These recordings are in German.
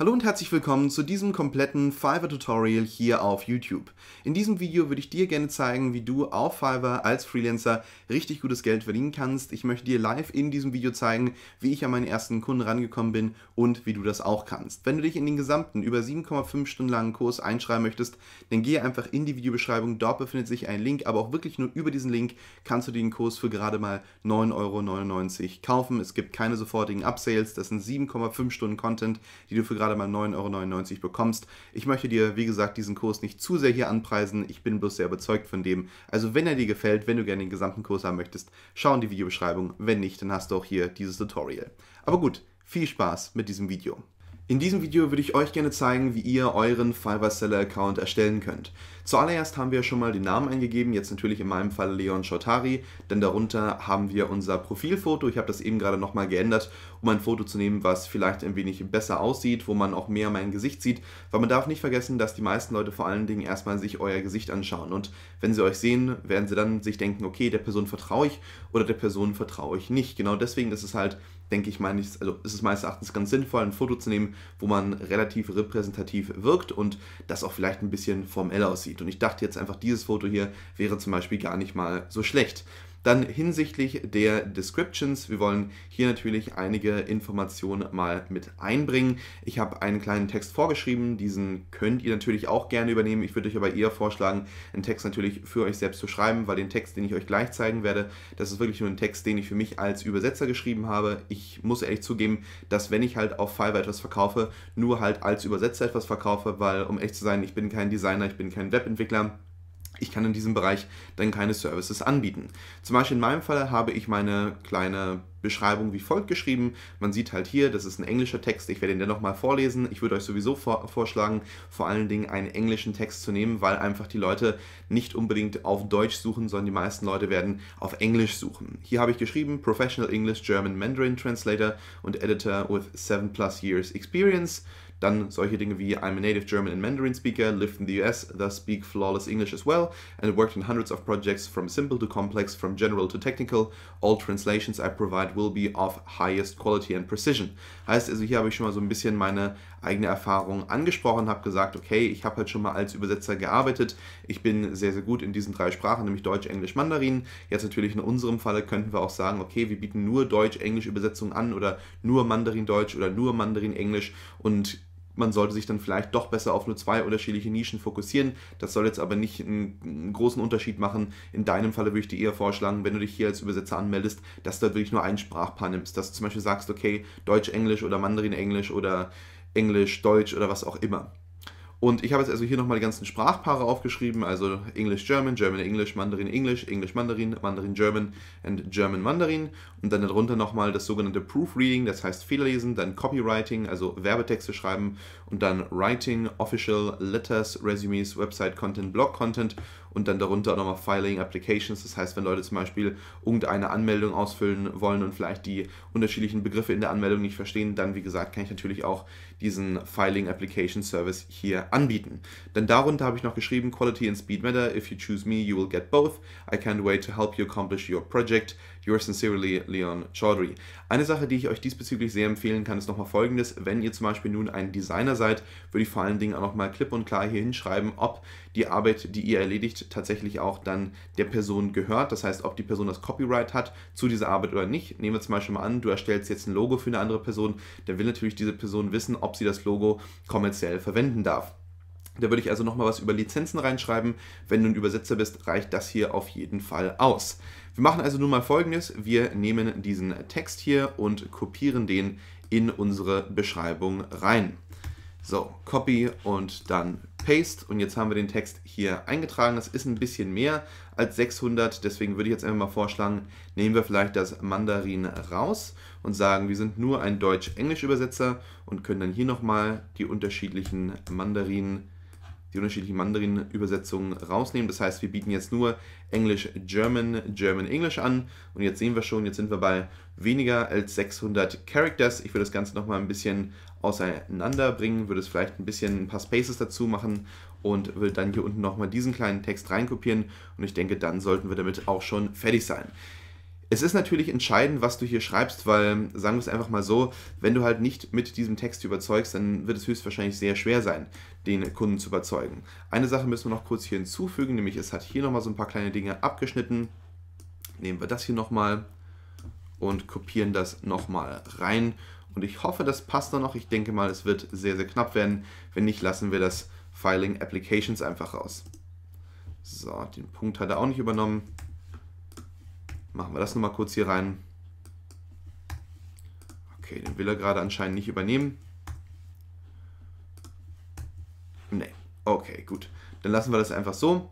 Hallo und herzlich willkommen zu diesem kompletten Fiverr-Tutorial hier auf YouTube. In diesem Video würde ich dir gerne zeigen, wie du auf Fiverr als Freelancer richtig gutes Geld verdienen kannst. Ich möchte dir live in diesem Video zeigen, wie ich an meinen ersten Kunden rangekommen bin und wie du das auch kannst. Wenn du dich in den gesamten über 7,5 Stunden langen Kurs einschreiben möchtest, dann gehe einfach in die Videobeschreibung, dort befindet sich ein Link, aber auch wirklich nur über diesen Link kannst du den Kurs für gerade mal 9,99 Euro kaufen. Es gibt keine sofortigen Upsales, das sind 7,5 Stunden Content, die du für gerade gerade mal 9,99 Euro bekommst. Ich möchte dir, wie gesagt, diesen Kurs nicht zu sehr hier anpreisen. Ich bin bloß sehr überzeugt von dem. Also wenn er dir gefällt, wenn du gerne den gesamten Kurs haben möchtest, schau in die Videobeschreibung. Wenn nicht, dann hast du auch hier dieses Tutorial. Aber gut, viel Spaß mit diesem Video. In diesem Video würde ich euch gerne zeigen, wie ihr euren Fiverr Seller Account erstellen könnt. Zuallererst haben wir schon mal den Namen eingegeben, jetzt natürlich in meinem Fall Leon Schottari, denn darunter haben wir unser Profilfoto. Ich habe das eben gerade nochmal geändert, um ein Foto zu nehmen, was vielleicht ein wenig besser aussieht, wo man auch mehr mein Gesicht sieht, weil man darf nicht vergessen, dass die meisten Leute vor allen Dingen erstmal sich euer Gesicht anschauen und wenn sie euch sehen, werden sie dann sich denken, okay, der Person vertraue ich oder der Person vertraue ich nicht. Genau deswegen ist es halt denke ich mal nicht, also ist es meines Erachtens ganz sinnvoll, ein Foto zu nehmen, wo man relativ repräsentativ wirkt und das auch vielleicht ein bisschen formell aussieht. Und ich dachte jetzt einfach, dieses Foto hier wäre zum Beispiel gar nicht mal so schlecht. Dann hinsichtlich der Descriptions, wir wollen hier natürlich einige Informationen mal mit einbringen. Ich habe einen kleinen Text vorgeschrieben, diesen könnt ihr natürlich auch gerne übernehmen. Ich würde euch aber eher vorschlagen, einen Text natürlich für euch selbst zu schreiben, weil den Text, den ich euch gleich zeigen werde, das ist wirklich nur ein Text, den ich für mich als Übersetzer geschrieben habe. Ich muss ehrlich zugeben, dass wenn ich halt auf Fiverr etwas verkaufe, nur halt als Übersetzer etwas verkaufe, weil um echt zu sein, ich bin kein Designer, ich bin kein Webentwickler ich kann in diesem Bereich dann keine Services anbieten. Zum Beispiel in meinem Fall habe ich meine kleine Beschreibung wie folgt geschrieben. Man sieht halt hier, das ist ein englischer Text. Ich werde ihn dennoch mal vorlesen. Ich würde euch sowieso vor vorschlagen, vor allen Dingen einen englischen Text zu nehmen, weil einfach die Leute nicht unbedingt auf Deutsch suchen, sondern die meisten Leute werden auf Englisch suchen. Hier habe ich geschrieben Professional English German Mandarin Translator und Editor with 7 plus years experience. Dann solche Dinge wie I'm a native German and Mandarin speaker, lived in the US, thus speak flawless English as well, and worked in hundreds of projects from simple to complex, from general to technical. All translations I provide will be of highest quality and precision. Heißt also, hier habe ich schon mal so ein bisschen meine eigene Erfahrung angesprochen, habe gesagt, okay, ich habe halt schon mal als Übersetzer gearbeitet, ich bin sehr, sehr gut in diesen drei Sprachen, nämlich Deutsch, Englisch, Mandarin. Jetzt natürlich in unserem Falle könnten wir auch sagen, okay, wir bieten nur Deutsch-Englisch Übersetzungen an oder nur Mandarin-Deutsch oder nur Mandarin-Englisch und man sollte sich dann vielleicht doch besser auf nur zwei unterschiedliche Nischen fokussieren. Das soll jetzt aber nicht einen, einen großen Unterschied machen. In deinem Falle würde ich dir eher vorschlagen, wenn du dich hier als Übersetzer anmeldest, dass du da wirklich nur ein Sprachpaar nimmst. Dass du zum Beispiel sagst, okay, Deutsch-Englisch oder Mandarin-Englisch oder Englisch-Deutsch oder was auch immer. Und ich habe jetzt also hier nochmal die ganzen Sprachpaare aufgeschrieben, also English, German, German, English, Mandarin, English, English, Mandarin, Mandarin, German and German, Mandarin. Und dann darunter nochmal das sogenannte Proofreading, das heißt Fehlerlesen, dann Copywriting, also Werbetexte schreiben und dann Writing, Official, Letters, Resumes, Website-Content, Blog-Content und dann darunter nochmal Filing Applications. Das heißt, wenn Leute zum Beispiel irgendeine Anmeldung ausfüllen wollen und vielleicht die unterschiedlichen Begriffe in der Anmeldung nicht verstehen, dann wie gesagt kann ich natürlich auch diesen Filing Application Service hier anbieten. Denn darunter habe ich noch geschrieben, Quality and Speed matter. If you choose me, you will get both. I can't wait to help you accomplish your project. Yours sincerely, Leon Chaudhry. Eine Sache, die ich euch diesbezüglich sehr empfehlen kann, ist nochmal folgendes. Wenn ihr zum Beispiel nun ein Designer seid, würde ich vor allen Dingen auch nochmal klipp und klar hier hinschreiben, ob die Arbeit, die ihr erledigt, tatsächlich auch dann der Person gehört. Das heißt, ob die Person das Copyright hat zu dieser Arbeit oder nicht. Nehmen wir zum Beispiel mal an, du erstellst jetzt ein Logo für eine andere Person, dann will natürlich diese Person wissen, ob sie das Logo kommerziell verwenden darf. Da würde ich also nochmal was über Lizenzen reinschreiben. Wenn du ein Übersetzer bist, reicht das hier auf jeden Fall aus. Wir machen also nun mal folgendes. Wir nehmen diesen Text hier und kopieren den in unsere Beschreibung rein. So, Copy und dann Paste. Und jetzt haben wir den Text hier eingetragen. Das ist ein bisschen mehr als 600. Deswegen würde ich jetzt einfach mal vorschlagen, nehmen wir vielleicht das Mandarin raus und sagen, wir sind nur ein Deutsch-Englisch-Übersetzer und können dann hier nochmal die unterschiedlichen Mandarinen die unterschiedlichen Mandarin-Übersetzungen rausnehmen. Das heißt, wir bieten jetzt nur Englisch German, German Englisch an. Und jetzt sehen wir schon, jetzt sind wir bei weniger als 600 Characters. Ich würde das Ganze nochmal ein bisschen auseinanderbringen, würde es vielleicht ein bisschen ein paar Spaces dazu machen und würde dann hier unten nochmal diesen kleinen Text reinkopieren. Und ich denke, dann sollten wir damit auch schon fertig sein. Es ist natürlich entscheidend, was du hier schreibst, weil, sagen wir es einfach mal so, wenn du halt nicht mit diesem Text überzeugst, dann wird es höchstwahrscheinlich sehr schwer sein, den Kunden zu überzeugen. Eine Sache müssen wir noch kurz hier hinzufügen, nämlich es hat hier nochmal so ein paar kleine Dinge abgeschnitten. Nehmen wir das hier nochmal und kopieren das nochmal rein. Und ich hoffe, das passt dann noch. Ich denke mal, es wird sehr, sehr knapp werden. Wenn nicht, lassen wir das Filing Applications einfach raus. So, den Punkt hat er auch nicht übernommen. Machen wir das nochmal kurz hier rein. Okay, den will er gerade anscheinend nicht übernehmen. Nee, okay, gut. Dann lassen wir das einfach so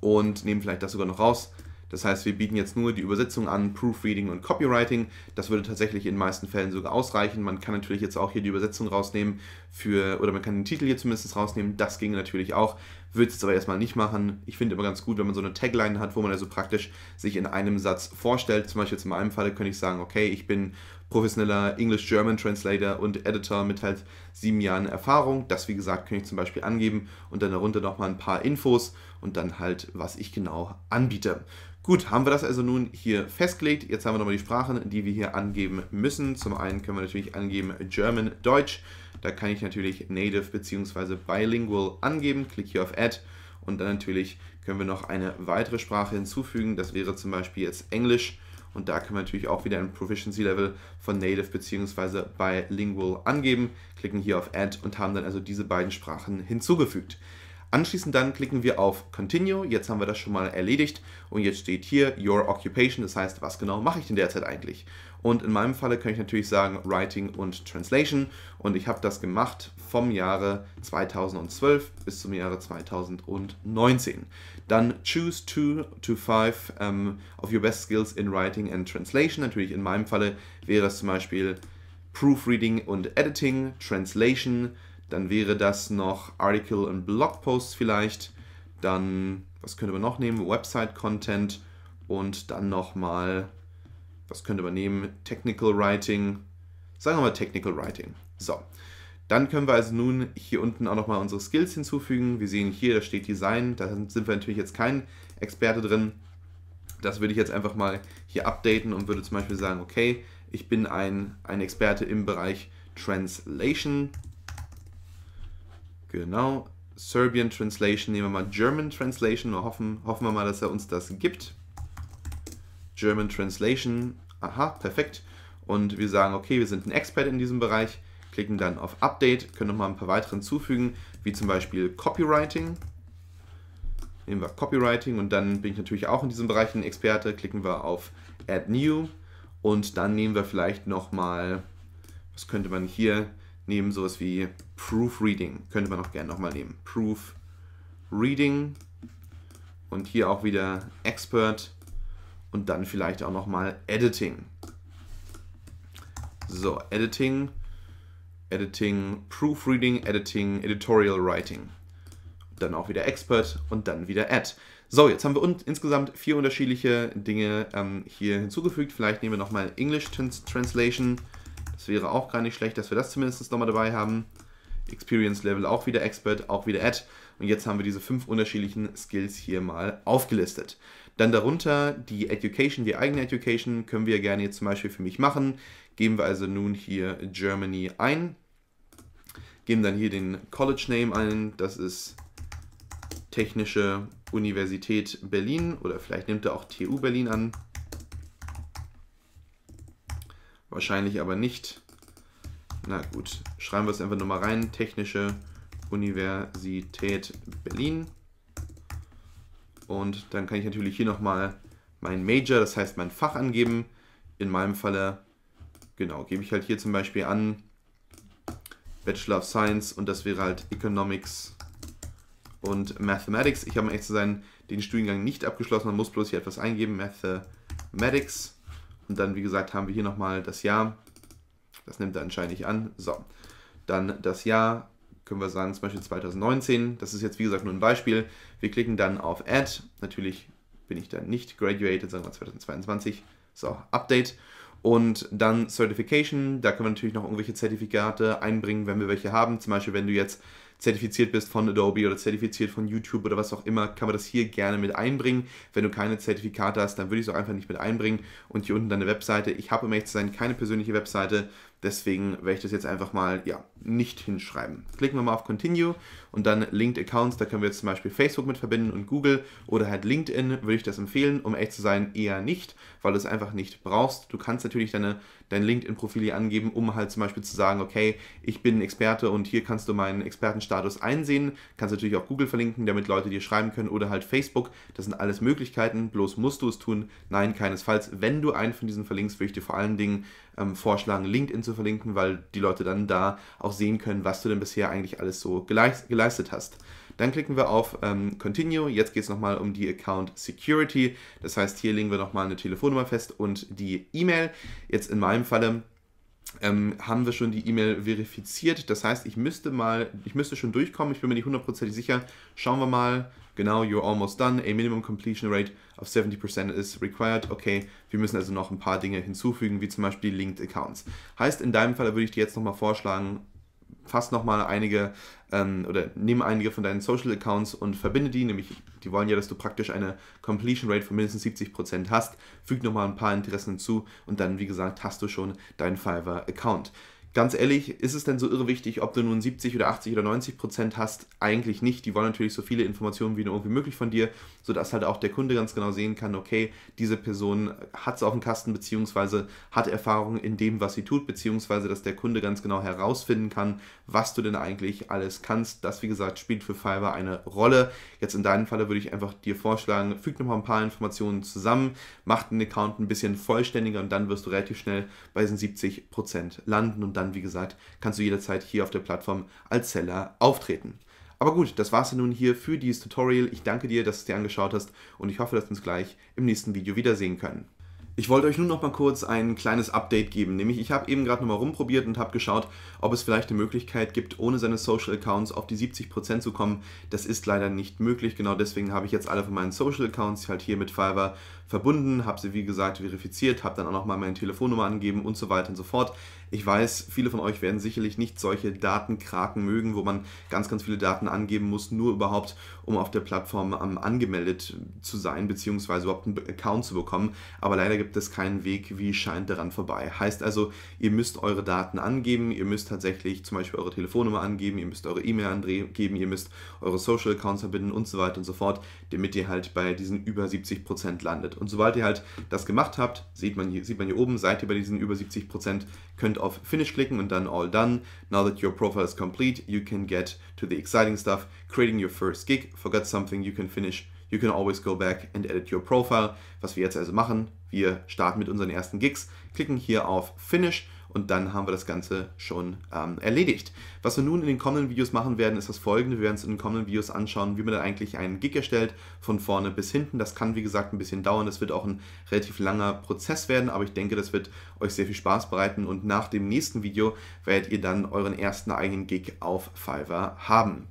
und nehmen vielleicht das sogar noch raus. Das heißt, wir bieten jetzt nur die Übersetzung an, Proofreading und Copywriting. Das würde tatsächlich in den meisten Fällen sogar ausreichen. Man kann natürlich jetzt auch hier die Übersetzung rausnehmen für, oder man kann den Titel hier zumindest rausnehmen. Das ginge natürlich auch. Würde es jetzt aber erstmal nicht machen. Ich finde immer ganz gut, wenn man so eine Tagline hat, wo man also praktisch sich in einem Satz vorstellt. Zum Beispiel jetzt in meinem Falle könnte ich sagen, okay, ich bin professioneller English-German Translator und Editor mit halt sieben Jahren Erfahrung. Das, wie gesagt, kann ich zum Beispiel angeben und dann darunter nochmal ein paar Infos und dann halt, was ich genau anbiete. Gut, haben wir das also nun hier festgelegt. Jetzt haben wir nochmal die Sprachen, die wir hier angeben müssen. Zum einen können wir natürlich angeben German, Deutsch. Da kann ich natürlich Native bzw. Bilingual angeben. Klick hier auf Add. Und dann natürlich können wir noch eine weitere Sprache hinzufügen. Das wäre zum Beispiel jetzt Englisch. Und da können wir natürlich auch wieder ein Proficiency Level von Native bzw. Bilingual angeben. Klicken hier auf Add und haben dann also diese beiden Sprachen hinzugefügt. Anschließend dann klicken wir auf Continue. Jetzt haben wir das schon mal erledigt und jetzt steht hier Your Occupation, das heißt, was genau mache ich denn derzeit eigentlich? Und in meinem Falle kann ich natürlich sagen Writing und Translation und ich habe das gemacht vom Jahre 2012 bis zum Jahre 2019. Dann choose 2 to 5 um, of your best skills in Writing and Translation. Natürlich in meinem Falle wäre das zum Beispiel Proofreading und Editing, Translation, dann wäre das noch Article und Blogposts vielleicht. Dann, was könnte man noch nehmen? Website-Content und dann nochmal, was könnte man nehmen? Technical Writing. Sagen wir mal Technical Writing. So. Dann können wir also nun hier unten auch nochmal unsere Skills hinzufügen. Wir sehen hier, da steht Design. Da sind wir natürlich jetzt kein Experte drin. Das würde ich jetzt einfach mal hier updaten und würde zum Beispiel sagen, okay, ich bin ein, ein Experte im Bereich Translation. Genau. Serbian Translation, nehmen wir mal German Translation, hoffen, hoffen wir mal, dass er uns das gibt. German Translation, aha, perfekt. Und wir sagen, okay, wir sind ein Expert in diesem Bereich, klicken dann auf Update, können nochmal ein paar weitere hinzufügen, wie zum Beispiel Copywriting. Nehmen wir Copywriting und dann bin ich natürlich auch in diesem Bereich ein Experte, klicken wir auf Add New und dann nehmen wir vielleicht nochmal, was könnte man hier nehmen sowas wie Proofreading. Könnte man auch gerne nochmal nehmen. Proofreading. Und hier auch wieder Expert. Und dann vielleicht auch nochmal Editing. So, Editing. Editing, Proofreading, Editing, Editorial Writing. Dann auch wieder Expert und dann wieder Add. So, jetzt haben wir insgesamt vier unterschiedliche Dinge ähm, hier hinzugefügt. Vielleicht nehmen wir nochmal English Translation wäre auch gar nicht schlecht, dass wir das zumindest nochmal dabei haben. Experience Level auch wieder Expert, auch wieder Ad. Und jetzt haben wir diese fünf unterschiedlichen Skills hier mal aufgelistet. Dann darunter die Education, die eigene Education können wir gerne jetzt zum Beispiel für mich machen. Geben wir also nun hier Germany ein. Geben dann hier den College Name ein. Das ist Technische Universität Berlin oder vielleicht nimmt er auch TU Berlin an. Wahrscheinlich aber nicht. Na gut, schreiben wir es einfach nochmal rein. Technische Universität Berlin. Und dann kann ich natürlich hier nochmal mein Major, das heißt mein Fach angeben. In meinem Falle, genau, gebe ich halt hier zum Beispiel an Bachelor of Science und das wäre halt Economics und Mathematics. Ich habe um echt zu sein den Studiengang nicht abgeschlossen, man muss bloß hier etwas eingeben, Mathematics. Und dann, wie gesagt, haben wir hier nochmal das Jahr. Das nimmt er anscheinend nicht an. So, dann das Jahr, können wir sagen, zum Beispiel 2019. Das ist jetzt, wie gesagt, nur ein Beispiel. Wir klicken dann auf Add. Natürlich bin ich dann nicht graduated, sagen wir 2022. So, Update. Und dann Certification, da können wir natürlich noch irgendwelche Zertifikate einbringen, wenn wir welche haben. Zum Beispiel, wenn du jetzt zertifiziert bist von Adobe oder zertifiziert von YouTube oder was auch immer, kann man das hier gerne mit einbringen. Wenn du keine Zertifikate hast, dann würde ich es auch einfach nicht mit einbringen. Und hier unten deine Webseite. Ich habe, um Echt zu sein, keine persönliche Webseite. Deswegen werde ich das jetzt einfach mal ja, nicht hinschreiben. Klicken wir mal auf Continue und dann Linked Accounts. Da können wir jetzt zum Beispiel Facebook mit verbinden und Google oder halt LinkedIn. Würde ich das empfehlen, um echt zu sein, eher nicht, weil du es einfach nicht brauchst. Du kannst natürlich deine dein LinkedIn-Profil hier angeben, um halt zum Beispiel zu sagen, okay, ich bin Experte und hier kannst du meinen Expertenstatus einsehen. Kannst natürlich auch Google verlinken, damit Leute dir schreiben können oder halt Facebook. Das sind alles Möglichkeiten. Bloß musst du es tun? Nein, keinesfalls. Wenn du einen von diesen verlinkst, würde ich dir vor allen Dingen ähm, vorschlagen, LinkedIn zu verlinken, weil die Leute dann da auch sehen können, was du denn bisher eigentlich alles so geleistet hast. Dann klicken wir auf ähm, Continue. Jetzt geht es nochmal um die Account Security. Das heißt, hier legen wir nochmal eine Telefonnummer fest und die E-Mail. Jetzt in meinem Falle ähm, haben wir schon die E-Mail verifiziert. Das heißt, ich müsste mal, ich müsste schon durchkommen. Ich bin mir nicht hundertprozentig sicher. Schauen wir mal. Genau, you're almost done. A minimum completion rate of 70% is required. Okay, wir müssen also noch ein paar Dinge hinzufügen, wie zum Beispiel Linked Accounts. Heißt, in deinem Fall würde ich dir jetzt nochmal vorschlagen, fass nochmal einige ähm, oder nimm einige von deinen Social Accounts und verbinde die, nämlich die wollen ja, dass du praktisch eine Completion Rate von mindestens 70% hast, füg nochmal ein paar Interessen hinzu und dann, wie gesagt, hast du schon deinen Fiverr Account ganz ehrlich, ist es denn so irre wichtig, ob du nun 70 oder 80 oder 90 Prozent hast? Eigentlich nicht. Die wollen natürlich so viele Informationen wie nur irgendwie möglich von dir, sodass halt auch der Kunde ganz genau sehen kann, okay, diese Person hat es auf dem Kasten, beziehungsweise hat Erfahrung in dem, was sie tut, beziehungsweise dass der Kunde ganz genau herausfinden kann, was du denn eigentlich alles kannst. Das, wie gesagt, spielt für Fiverr eine Rolle. Jetzt in deinem Falle würde ich einfach dir vorschlagen, füg nochmal ein paar Informationen zusammen, mach den Account ein bisschen vollständiger und dann wirst du relativ schnell bei diesen 70 Prozent landen und dann dann, wie gesagt, kannst du jederzeit hier auf der Plattform als Seller auftreten. Aber gut, das war's dann nun hier für dieses Tutorial. Ich danke dir, dass du es dir angeschaut hast und ich hoffe, dass wir uns gleich im nächsten Video wiedersehen können. Ich wollte euch nun noch mal kurz ein kleines Update geben, nämlich ich habe eben gerade noch mal rumprobiert und habe geschaut, ob es vielleicht eine Möglichkeit gibt, ohne seine Social Accounts auf die 70% zu kommen. Das ist leider nicht möglich, genau deswegen habe ich jetzt alle von meinen Social Accounts halt hier mit Fiverr verbunden, habe sie wie gesagt verifiziert, habe dann auch noch mal meine Telefonnummer angegeben und so weiter und so fort. Ich weiß, viele von euch werden sicherlich nicht solche Datenkraken mögen, wo man ganz, ganz viele Daten angeben muss, nur überhaupt, um auf der Plattform ähm, angemeldet zu sein, beziehungsweise überhaupt einen Account zu bekommen. Aber leider gibt es keinen Weg, wie scheint, daran vorbei. Heißt also, ihr müsst eure Daten angeben, ihr müsst tatsächlich zum Beispiel eure Telefonnummer angeben, ihr müsst eure E-Mail angeben, ihr müsst eure Social Accounts verbinden und so weiter und so fort, damit ihr halt bei diesen über 70% landet. Und sobald ihr halt das gemacht habt, sieht man hier, sieht man hier oben, seid ihr bei diesen über 70%, könnt auf Finish klicken und dann All Done. Now that your profile is complete, you can get to the exciting stuff creating your first gig, forgot something you can finish, you can always go back and edit your profile. Was wir jetzt also machen, wir starten mit unseren ersten Gigs, klicken hier auf Finish und dann haben wir das Ganze schon ähm, erledigt. Was wir nun in den kommenden Videos machen werden, ist das folgende. Wir werden uns in den kommenden Videos anschauen, wie man dann eigentlich einen Gig erstellt, von vorne bis hinten. Das kann, wie gesagt, ein bisschen dauern. Das wird auch ein relativ langer Prozess werden, aber ich denke, das wird euch sehr viel Spaß bereiten und nach dem nächsten Video werdet ihr dann euren ersten eigenen Gig auf Fiverr haben.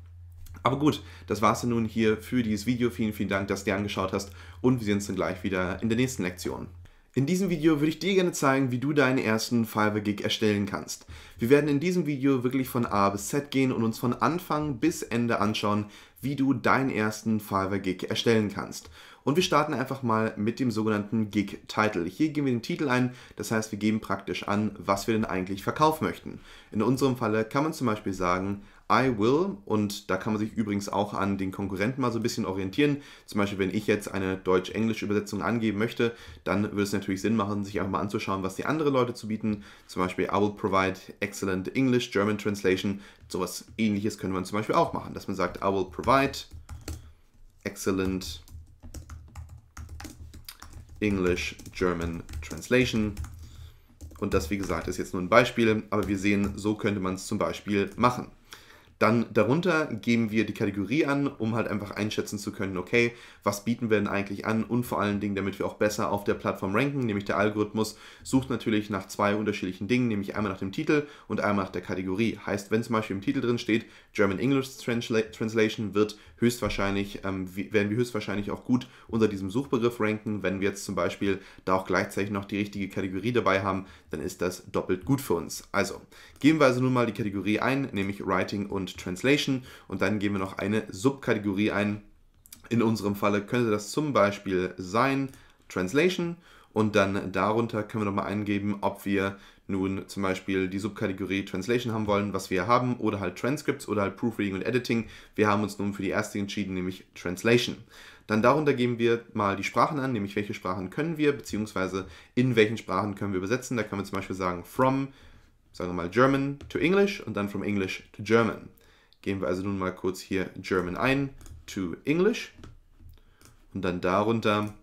Aber gut, das war's dann nun hier für dieses Video. Vielen, vielen Dank, dass du dir angeschaut hast und wir sehen uns dann gleich wieder in der nächsten Lektion. In diesem Video würde ich dir gerne zeigen, wie du deinen ersten Fiverr Gig erstellen kannst. Wir werden in diesem Video wirklich von A bis Z gehen und uns von Anfang bis Ende anschauen, wie du deinen ersten Fiverr Gig erstellen kannst. Und wir starten einfach mal mit dem sogenannten Gig Title. Hier geben wir den Titel ein, das heißt, wir geben praktisch an, was wir denn eigentlich verkaufen möchten. In unserem Falle kann man zum Beispiel sagen, I Will. Und da kann man sich übrigens auch an den Konkurrenten mal so ein bisschen orientieren. Zum Beispiel, wenn ich jetzt eine deutsch-englische Übersetzung angeben möchte, dann würde es natürlich Sinn machen, sich einfach mal anzuschauen, was die anderen Leute zu bieten. Zum Beispiel, I will provide excellent English, German Translation. Sowas ähnliches könnte man zum Beispiel auch machen, dass man sagt, I will provide excellent English, German Translation. Und das, wie gesagt, ist jetzt nur ein Beispiel, aber wir sehen, so könnte man es zum Beispiel machen. Dann darunter geben wir die Kategorie an, um halt einfach einschätzen zu können, okay, was bieten wir denn eigentlich an und vor allen Dingen, damit wir auch besser auf der Plattform ranken, nämlich der Algorithmus sucht natürlich nach zwei unterschiedlichen Dingen, nämlich einmal nach dem Titel und einmal nach der Kategorie. Heißt, wenn zum Beispiel im Titel drin steht, German English Translation wird höchstwahrscheinlich, ähm, werden wir höchstwahrscheinlich auch gut unter diesem Suchbegriff ranken. Wenn wir jetzt zum Beispiel da auch gleichzeitig noch die richtige Kategorie dabei haben, dann ist das doppelt gut für uns. Also, geben wir also nun mal die Kategorie ein, nämlich Writing und Translation. Und dann geben wir noch eine Subkategorie ein. In unserem Falle könnte das zum Beispiel sein Translation. Und dann darunter können wir nochmal eingeben, ob wir nun zum Beispiel die Subkategorie Translation haben wollen, was wir haben, oder halt Transcripts oder halt Proofreading und Editing. Wir haben uns nun für die erste entschieden, nämlich Translation. Dann darunter geben wir mal die Sprachen an, nämlich welche Sprachen können wir, beziehungsweise in welchen Sprachen können wir übersetzen. Da können wir zum Beispiel sagen, from, sagen wir mal German to English und dann from English to German. Gehen wir also nun mal kurz hier German ein, to English. Und dann darunter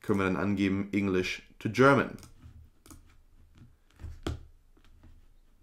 können wir dann angeben English to German.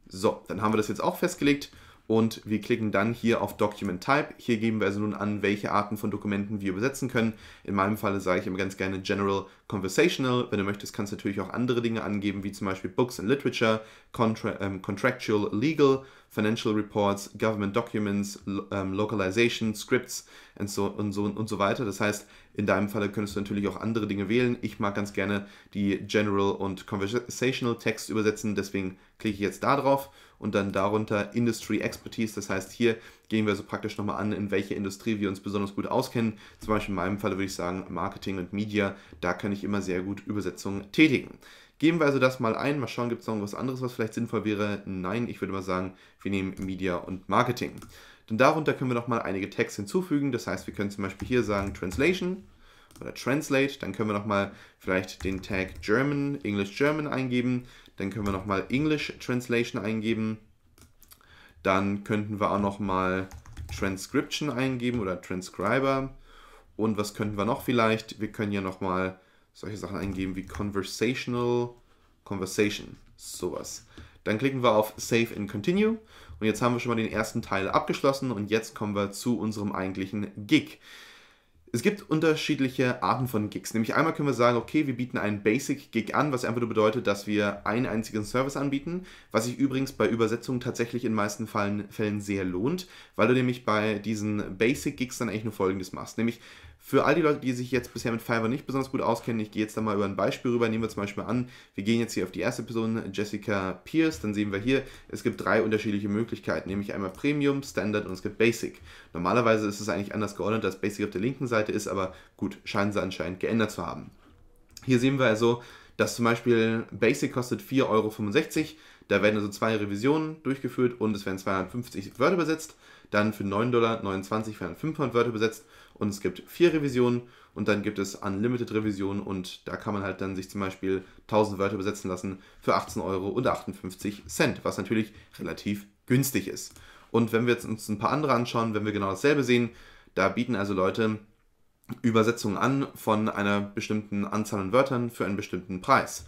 So, dann haben wir das jetzt auch festgelegt und wir klicken dann hier auf Document Type. Hier geben wir also nun an, welche Arten von Dokumenten wir übersetzen können. In meinem Falle sage ich immer ganz gerne General Conversational. Wenn du möchtest, kannst du natürlich auch andere Dinge angeben, wie zum Beispiel Books and Literature, Contra ähm, Contractual Legal, Financial Reports, Government Documents, ähm, Localization, Scripts und so, und, so, und so weiter. Das heißt, in deinem Falle könntest du natürlich auch andere Dinge wählen. Ich mag ganz gerne die General und Conversational Text übersetzen, deswegen klicke ich jetzt da drauf und dann darunter Industry Expertise. Das heißt, hier gehen wir so praktisch nochmal an, in welche Industrie wir uns besonders gut auskennen. Zum Beispiel in meinem Falle würde ich sagen Marketing und Media. Da kann ich immer sehr gut Übersetzungen tätigen. Geben wir also das mal ein. Mal schauen, gibt es noch was anderes, was vielleicht sinnvoll wäre? Nein, ich würde mal sagen, wir nehmen Media und Marketing. Denn darunter können wir nochmal einige Tags hinzufügen. Das heißt, wir können zum Beispiel hier sagen Translation oder Translate. Dann können wir nochmal vielleicht den Tag German, English German eingeben. Dann können wir nochmal English Translation eingeben. Dann könnten wir auch nochmal Transcription eingeben oder Transcriber. Und was könnten wir noch vielleicht? Wir können ja nochmal solche Sachen eingeben wie Conversational, Conversation, sowas. Dann klicken wir auf Save and Continue und jetzt haben wir schon mal den ersten Teil abgeschlossen und jetzt kommen wir zu unserem eigentlichen Gig. Es gibt unterschiedliche Arten von Gigs. Nämlich einmal können wir sagen, okay, wir bieten einen Basic-Gig an, was einfach nur bedeutet, dass wir einen einzigen Service anbieten, was sich übrigens bei Übersetzungen tatsächlich in meisten Fallen, Fällen sehr lohnt, weil du nämlich bei diesen Basic-Gigs dann eigentlich nur folgendes machst. Nämlich für all die Leute, die sich jetzt bisher mit Fiverr nicht besonders gut auskennen, ich gehe jetzt da mal über ein Beispiel rüber. Nehmen wir zum Beispiel an, wir gehen jetzt hier auf die erste Person, Jessica Pierce. Dann sehen wir hier, es gibt drei unterschiedliche Möglichkeiten, nämlich einmal Premium, Standard und es gibt Basic. Normalerweise ist es eigentlich anders geordnet, dass Basic auf der linken Seite ist, aber gut, scheinen sie anscheinend geändert zu haben. Hier sehen wir also, dass zum Beispiel Basic kostet 4,65 Euro. Da werden also zwei Revisionen durchgeführt und es werden 250 Wörter übersetzt. Dann für 9,29 Dollar werden 500 Wörter übersetzt und es gibt vier Revisionen und dann gibt es Unlimited Revisionen und da kann man halt dann sich zum Beispiel 1000 Wörter übersetzen lassen für 18,58 Euro was natürlich relativ günstig ist. Und wenn wir jetzt uns ein paar andere anschauen, wenn wir genau dasselbe sehen, da bieten also Leute Übersetzungen an von einer bestimmten Anzahl an Wörtern für einen bestimmten Preis.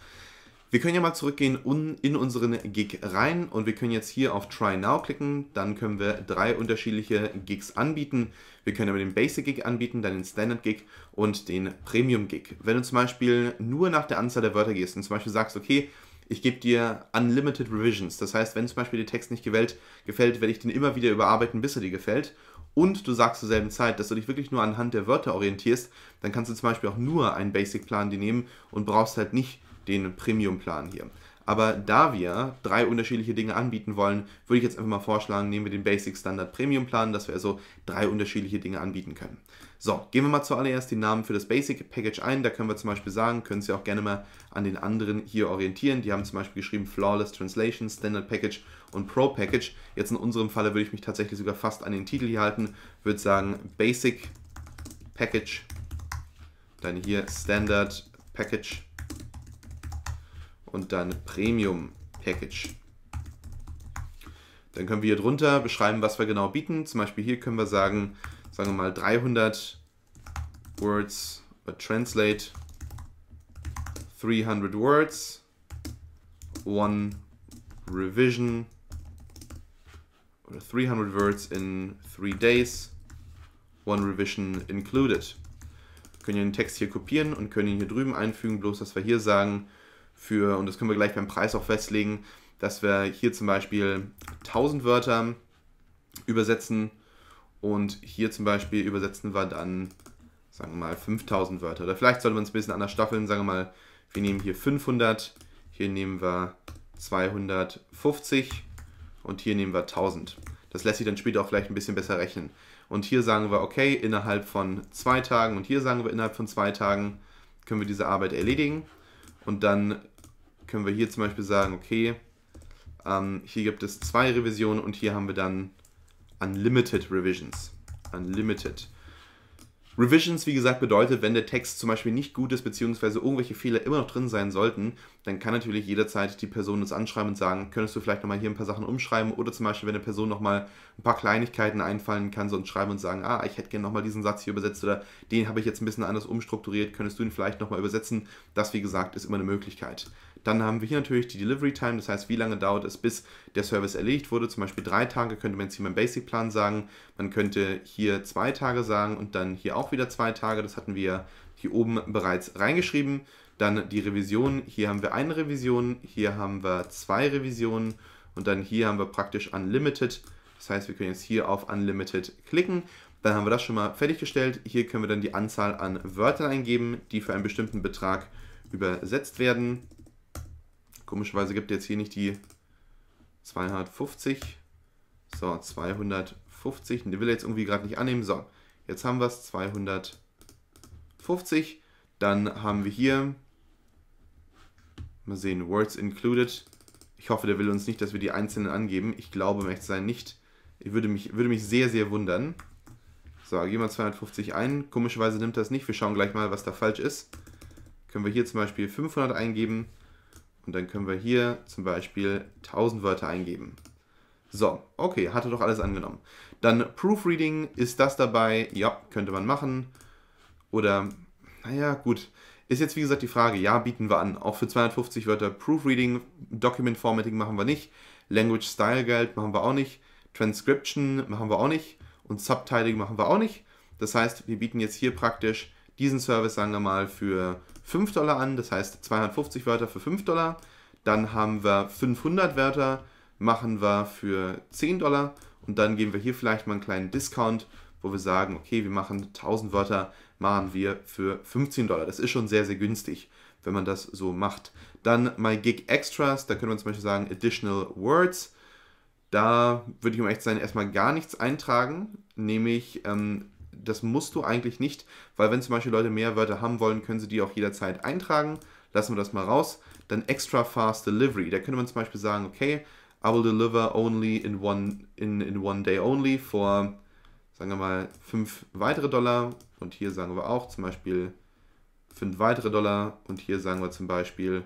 Wir können ja mal zurückgehen in unseren Gig rein und wir können jetzt hier auf Try Now klicken. Dann können wir drei unterschiedliche Gigs anbieten. Wir können aber den Basic Gig anbieten, dann den Standard Gig und den Premium Gig. Wenn du zum Beispiel nur nach der Anzahl der Wörter gehst und zum Beispiel sagst, okay, ich gebe dir Unlimited Revisions. Das heißt, wenn zum Beispiel der Text nicht gewählt, gefällt, werde ich den immer wieder überarbeiten, bis er dir gefällt und du sagst zur selben Zeit, dass du dich wirklich nur anhand der Wörter orientierst, dann kannst du zum Beispiel auch nur einen Basic-Plan dir nehmen und brauchst halt nicht den Premium-Plan hier. Aber da wir drei unterschiedliche Dinge anbieten wollen, würde ich jetzt einfach mal vorschlagen, nehmen wir den Basic Standard Premium Plan, dass wir also drei unterschiedliche Dinge anbieten können. So, gehen wir mal zuallererst den Namen für das Basic Package ein. Da können wir zum Beispiel sagen, können Sie auch gerne mal an den anderen hier orientieren. Die haben zum Beispiel geschrieben Flawless Translation, Standard Package und Pro Package. Jetzt in unserem Falle würde ich mich tatsächlich sogar fast an den Titel hier halten, würde sagen Basic Package, dann hier Standard Package und dann Premium Package. Dann können wir hier drunter beschreiben, was wir genau bieten. Zum Beispiel hier können wir sagen, sagen wir mal 300 Words translate 300 Words, one revision oder 300 Words in 3 days, one revision included. Wir können den Text hier kopieren und können ihn hier drüben einfügen, bloß dass wir hier sagen, für, und das können wir gleich beim Preis auch festlegen, dass wir hier zum Beispiel 1000 Wörter übersetzen und hier zum Beispiel übersetzen wir dann, sagen wir mal, 5000 Wörter. Oder vielleicht sollte man es ein bisschen anders staffeln, sagen wir mal, wir nehmen hier 500, hier nehmen wir 250 und hier nehmen wir 1000. Das lässt sich dann später auch vielleicht ein bisschen besser rechnen. Und hier sagen wir, okay, innerhalb von zwei Tagen und hier sagen wir, innerhalb von zwei Tagen können wir diese Arbeit erledigen. Und dann können wir hier zum Beispiel sagen, okay, ähm, hier gibt es zwei Revisionen und hier haben wir dann Unlimited Revisions. Unlimited. Revisions, wie gesagt, bedeutet, wenn der Text zum Beispiel nicht gut ist, beziehungsweise irgendwelche Fehler immer noch drin sein sollten, dann kann natürlich jederzeit die Person uns anschreiben und sagen, könntest du vielleicht nochmal hier ein paar Sachen umschreiben oder zum Beispiel, wenn eine Person nochmal ein paar Kleinigkeiten einfallen kann, so uns schreiben und sagen, ah, ich hätte gerne nochmal diesen Satz hier übersetzt oder den habe ich jetzt ein bisschen anders umstrukturiert, könntest du ihn vielleicht nochmal übersetzen? Das, wie gesagt, ist immer eine Möglichkeit. Dann haben wir hier natürlich die Delivery Time, das heißt, wie lange dauert es, bis der Service erledigt wurde. Zum Beispiel drei Tage könnte man jetzt hier beim Basic Plan sagen. Man könnte hier zwei Tage sagen und dann hier auch wieder zwei Tage. Das hatten wir hier oben bereits reingeschrieben. Dann die Revision. Hier haben wir eine Revision, hier haben wir zwei Revisionen und dann hier haben wir praktisch Unlimited. Das heißt, wir können jetzt hier auf Unlimited klicken. Dann haben wir das schon mal fertiggestellt. Hier können wir dann die Anzahl an Wörtern eingeben, die für einen bestimmten Betrag übersetzt werden. Komischerweise gibt er jetzt hier nicht die 250. So, 250. Die will er jetzt irgendwie gerade nicht annehmen. So, jetzt haben wir es. 250. Dann haben wir hier, mal sehen, Words included. Ich hoffe, der will uns nicht, dass wir die einzelnen angeben. Ich glaube, möchte sein nicht. Ich würde mich, würde mich sehr, sehr wundern. So, gehen wir 250 ein. Komischerweise nimmt das nicht. Wir schauen gleich mal, was da falsch ist. Können wir hier zum Beispiel 500 eingeben. Und dann können wir hier zum Beispiel 1000 Wörter eingeben. So, okay, hatte doch alles angenommen. Dann Proofreading, ist das dabei? Ja, könnte man machen. Oder, naja, gut. Ist jetzt wie gesagt die Frage, ja, bieten wir an. Auch für 250 Wörter Proofreading, Document Formatting machen wir nicht. Language Style Guide machen wir auch nicht. Transcription machen wir auch nicht. Und Subtitling machen wir auch nicht. Das heißt, wir bieten jetzt hier praktisch diesen Service, sagen wir mal, für 5 Dollar an, das heißt 250 Wörter für 5 Dollar. Dann haben wir 500 Wörter, machen wir für 10 Dollar. Und dann geben wir hier vielleicht mal einen kleinen Discount, wo wir sagen, okay, wir machen 1000 Wörter, machen wir für 15 Dollar. Das ist schon sehr, sehr günstig, wenn man das so macht. Dann My Gig Extras, da können wir zum Beispiel sagen Additional Words. Da würde ich um echt sein erstmal gar nichts eintragen, nämlich ähm, das musst du eigentlich nicht, weil wenn zum Beispiel Leute mehr Wörter haben wollen, können sie die auch jederzeit eintragen. Lassen wir das mal raus. Dann extra fast delivery. Da könnte man zum Beispiel sagen, okay, I will deliver only in one, in, in one day only for, sagen wir mal, 5 weitere Dollar. Und hier sagen wir auch zum Beispiel 5 weitere Dollar. Und hier sagen wir zum Beispiel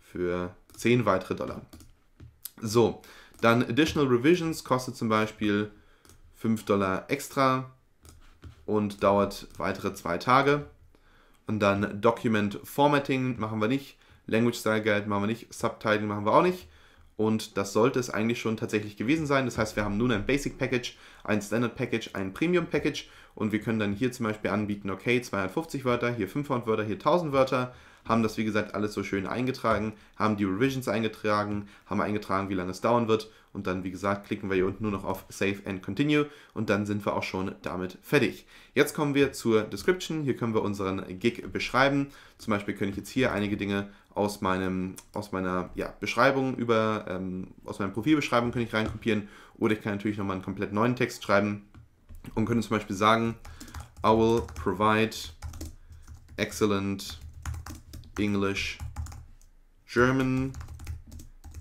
für 10 weitere Dollar. So, dann Additional Revisions kostet zum Beispiel 5 Dollar extra und dauert weitere zwei Tage. Und dann Document Formatting machen wir nicht, Language Style Guide machen wir nicht, Subtitling machen wir auch nicht. Und das sollte es eigentlich schon tatsächlich gewesen sein. Das heißt, wir haben nun ein Basic Package, ein Standard Package, ein Premium Package und wir können dann hier zum Beispiel anbieten, okay, 250 Wörter, hier 500 Wörter, hier 1000 Wörter, haben das wie gesagt alles so schön eingetragen, haben die Revisions eingetragen, haben eingetragen, wie lange es dauern wird und dann, wie gesagt, klicken wir hier unten nur noch auf Save and Continue und dann sind wir auch schon damit fertig. Jetzt kommen wir zur Description. Hier können wir unseren Gig beschreiben. Zum Beispiel könnte ich jetzt hier einige Dinge aus, meinem, aus meiner ja, Beschreibung über, ähm, aus meiner Profilbeschreibung kann ich reinkopieren oder ich kann natürlich nochmal einen komplett neuen Text schreiben und könnte zum Beispiel sagen, I will provide excellent English, German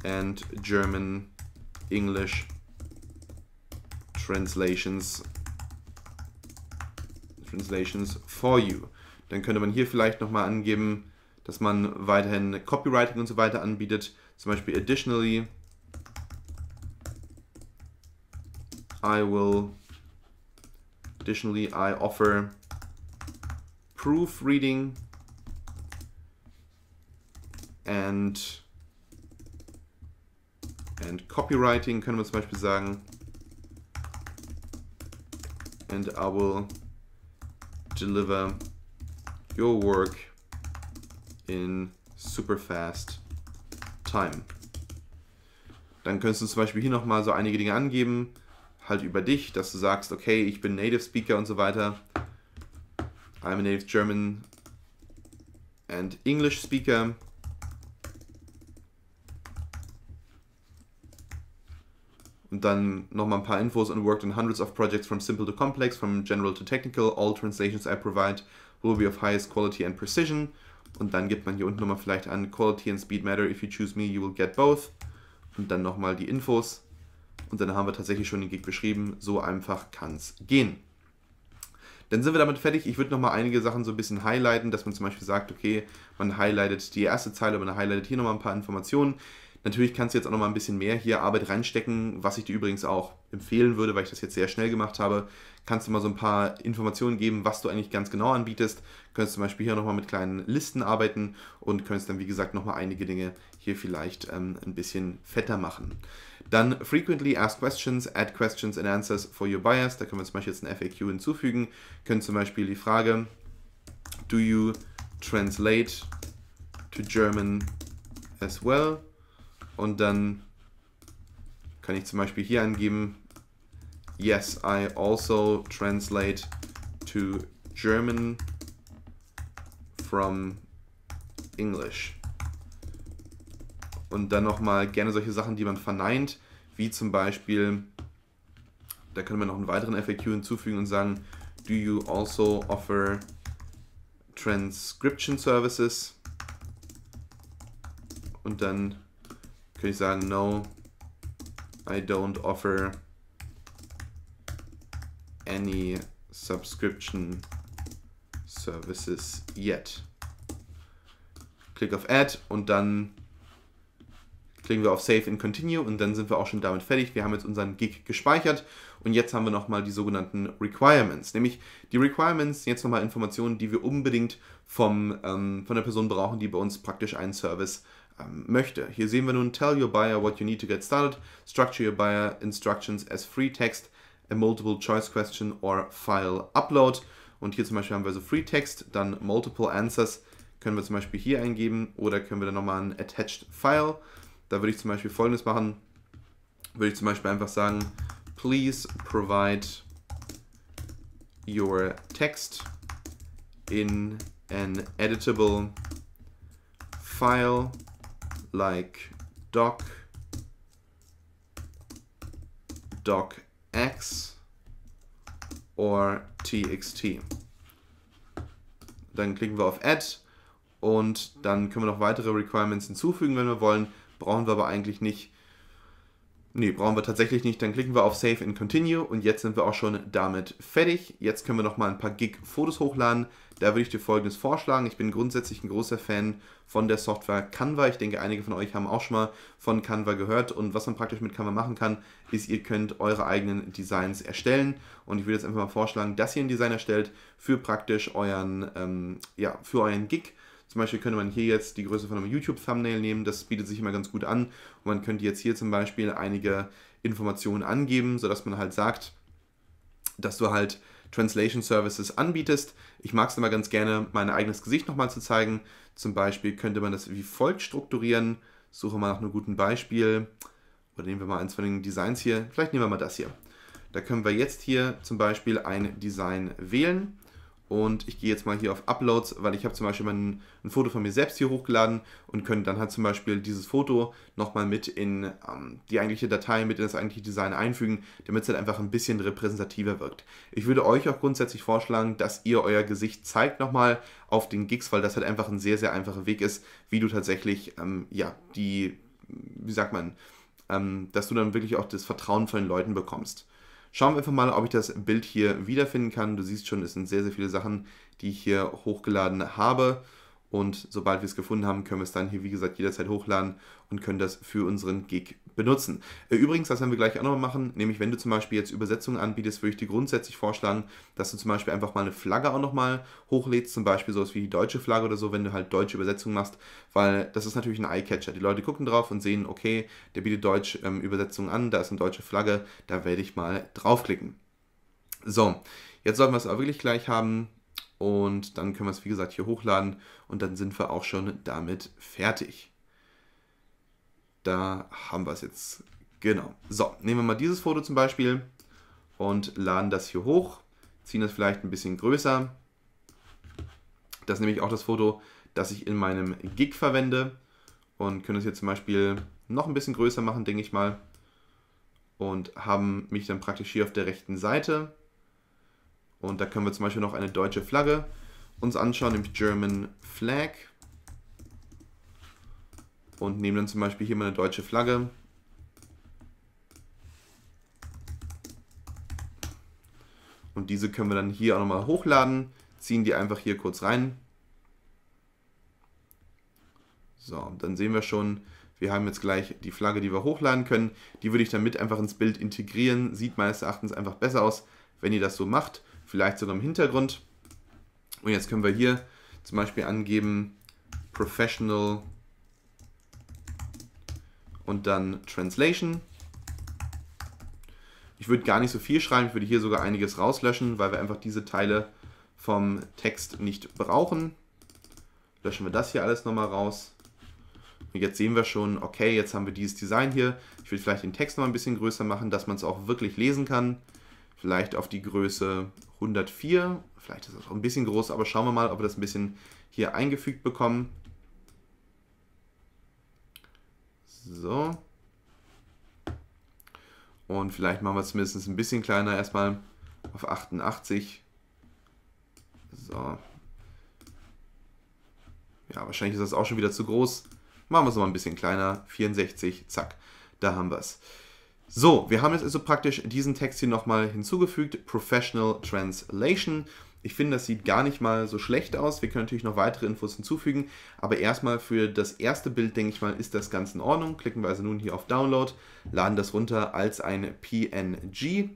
and German English Translations, Translations for you. Dann könnte man hier vielleicht nochmal angeben, dass man weiterhin Copywriting und so weiter anbietet. Zum Beispiel additionally I will additionally I offer proofreading and and Copywriting können wir zum Beispiel sagen. And I will deliver your work in super fast time. Dann könntest du zum Beispiel hier nochmal so einige Dinge angeben, halt über dich, dass du sagst, okay, ich bin Native Speaker und so weiter. I'm a Native German and English Speaker. Und dann nochmal ein paar Infos und worked on hundreds of projects from simple to complex, from general to technical. All translations I provide will be of highest quality and precision. Und dann gibt man hier unten nochmal vielleicht an Quality and Speed Matter. If you choose me, you will get both. Und dann nochmal die Infos. Und dann haben wir tatsächlich schon den Gig beschrieben. So einfach kann es gehen. Dann sind wir damit fertig. Ich würde nochmal einige Sachen so ein bisschen highlighten, dass man zum Beispiel sagt, okay, man highlightet die erste Zeile, man highlightet hier nochmal ein paar Informationen. Natürlich kannst du jetzt auch noch mal ein bisschen mehr hier Arbeit reinstecken, was ich dir übrigens auch empfehlen würde, weil ich das jetzt sehr schnell gemacht habe. Kannst du mal so ein paar Informationen geben, was du eigentlich ganz genau anbietest. Könntest zum Beispiel hier noch mal mit kleinen Listen arbeiten und könntest dann, wie gesagt, noch mal einige Dinge hier vielleicht ähm, ein bisschen fetter machen. Dann frequently asked questions, add questions and answers for your buyers. Da können wir zum Beispiel jetzt ein FAQ hinzufügen. Können zum Beispiel die Frage, do you translate to German as well? und dann kann ich zum Beispiel hier angeben, yes, I also translate to German from English. Und dann nochmal gerne solche Sachen, die man verneint, wie zum Beispiel, da können wir noch einen weiteren FAQ hinzufügen und sagen, do you also offer transcription services? Und dann könnte ich sagen, no, I don't offer any subscription services yet. Klick auf Add und dann klicken wir auf Save and Continue und dann sind wir auch schon damit fertig. Wir haben jetzt unseren Gig gespeichert und jetzt haben wir nochmal die sogenannten Requirements. Nämlich die Requirements, jetzt nochmal Informationen, die wir unbedingt vom, ähm, von der Person brauchen, die bei uns praktisch einen Service ähm, möchte. Hier sehen wir nun Tell your buyer what you need to get started, structure your buyer instructions as free text, a multiple choice question or file upload. Und hier zum Beispiel haben wir so Free Text, dann Multiple Answers können wir zum Beispiel hier eingeben oder können wir dann nochmal ein Attached File. Da würde ich zum Beispiel folgendes machen. Würde ich zum Beispiel einfach sagen, please provide your text in an editable file like doc docx or txt. Dann klicken wir auf Add und dann können wir noch weitere Requirements hinzufügen, wenn wir wollen. Brauchen wir aber eigentlich nicht. Nee, brauchen wir tatsächlich nicht. Dann klicken wir auf Save and Continue und jetzt sind wir auch schon damit fertig. Jetzt können wir noch mal ein paar Gig Fotos hochladen. Da würde ich dir folgendes vorschlagen. Ich bin grundsätzlich ein großer Fan von der Software Canva. Ich denke, einige von euch haben auch schon mal von Canva gehört. Und was man praktisch mit Canva machen kann, ist, ihr könnt eure eigenen Designs erstellen. Und ich würde jetzt einfach mal vorschlagen, dass ihr ein Design erstellt für praktisch euren, ähm, ja, für euren Gig. Zum Beispiel könnte man hier jetzt die Größe von einem YouTube-Thumbnail nehmen, das bietet sich immer ganz gut an. Und man könnte jetzt hier zum Beispiel einige Informationen angeben, sodass man halt sagt, dass du halt Translation Services anbietest. Ich mag es immer ganz gerne, mein eigenes Gesicht nochmal zu zeigen. Zum Beispiel könnte man das wie folgt strukturieren. Suche mal nach einem guten Beispiel. Oder nehmen wir mal eins von den Designs hier. Vielleicht nehmen wir mal das hier. Da können wir jetzt hier zum Beispiel ein Design wählen. Und ich gehe jetzt mal hier auf Uploads, weil ich habe zum Beispiel ein, ein Foto von mir selbst hier hochgeladen und könnte dann halt zum Beispiel dieses Foto nochmal mit in ähm, die eigentliche Datei, mit in das eigentliche Design einfügen, damit es halt einfach ein bisschen repräsentativer wirkt. Ich würde euch auch grundsätzlich vorschlagen, dass ihr euer Gesicht zeigt nochmal auf den Gigs, weil das halt einfach ein sehr, sehr einfacher Weg ist, wie du tatsächlich, ähm, ja, die, wie sagt man, ähm, dass du dann wirklich auch das Vertrauen von den Leuten bekommst. Schauen wir einfach mal, ob ich das Bild hier wiederfinden kann. Du siehst schon, es sind sehr, sehr viele Sachen, die ich hier hochgeladen habe. Und sobald wir es gefunden haben, können wir es dann hier, wie gesagt, jederzeit hochladen und können das für unseren Gig benutzen. Äh, übrigens, das werden wir gleich auch nochmal machen, nämlich wenn du zum Beispiel jetzt Übersetzungen anbietest, würde ich dir grundsätzlich vorschlagen, dass du zum Beispiel einfach mal eine Flagge auch nochmal hochlädst, zum Beispiel sowas wie die deutsche Flagge oder so, wenn du halt deutsche Übersetzungen machst, weil das ist natürlich ein Eyecatcher. Die Leute gucken drauf und sehen, okay, der bietet deutsch ähm, Übersetzungen an, da ist eine deutsche Flagge, da werde ich mal draufklicken. So, jetzt sollten wir es aber wirklich gleich haben. Und dann können wir es, wie gesagt, hier hochladen und dann sind wir auch schon damit fertig. Da haben wir es jetzt. Genau. So, nehmen wir mal dieses Foto zum Beispiel und laden das hier hoch. Ziehen das vielleicht ein bisschen größer. Das ist nämlich auch das Foto, das ich in meinem Gig verwende. Und können es hier zum Beispiel noch ein bisschen größer machen, denke ich mal. Und haben mich dann praktisch hier auf der rechten Seite. Und da können wir zum Beispiel noch eine deutsche Flagge uns anschauen, nämlich German Flag. Und nehmen dann zum Beispiel hier mal eine deutsche Flagge. Und diese können wir dann hier auch nochmal hochladen. Ziehen die einfach hier kurz rein. So, dann sehen wir schon, wir haben jetzt gleich die Flagge, die wir hochladen können. Die würde ich dann mit einfach ins Bild integrieren. Sieht meines Erachtens einfach besser aus, wenn ihr das so macht vielleicht sogar im Hintergrund. Und jetzt können wir hier zum Beispiel angeben Professional und dann Translation. Ich würde gar nicht so viel schreiben, ich würde hier sogar einiges rauslöschen, weil wir einfach diese Teile vom Text nicht brauchen. Löschen wir das hier alles nochmal raus. Und jetzt sehen wir schon, okay, jetzt haben wir dieses Design hier. Ich will vielleicht den Text nochmal ein bisschen größer machen, dass man es auch wirklich lesen kann. Vielleicht auf die Größe 104. Vielleicht ist das auch ein bisschen groß, aber schauen wir mal, ob wir das ein bisschen hier eingefügt bekommen. So. Und vielleicht machen wir es zumindest ein bisschen kleiner erstmal auf 88. So. Ja, wahrscheinlich ist das auch schon wieder zu groß. Machen wir es mal ein bisschen kleiner. 64, zack. Da haben wir es. So, wir haben jetzt also praktisch diesen Text hier nochmal hinzugefügt, Professional Translation. Ich finde, das sieht gar nicht mal so schlecht aus. Wir können natürlich noch weitere Infos hinzufügen, aber erstmal für das erste Bild, denke ich mal, ist das ganz in Ordnung. Klicken wir also nun hier auf Download, laden das runter als ein PNG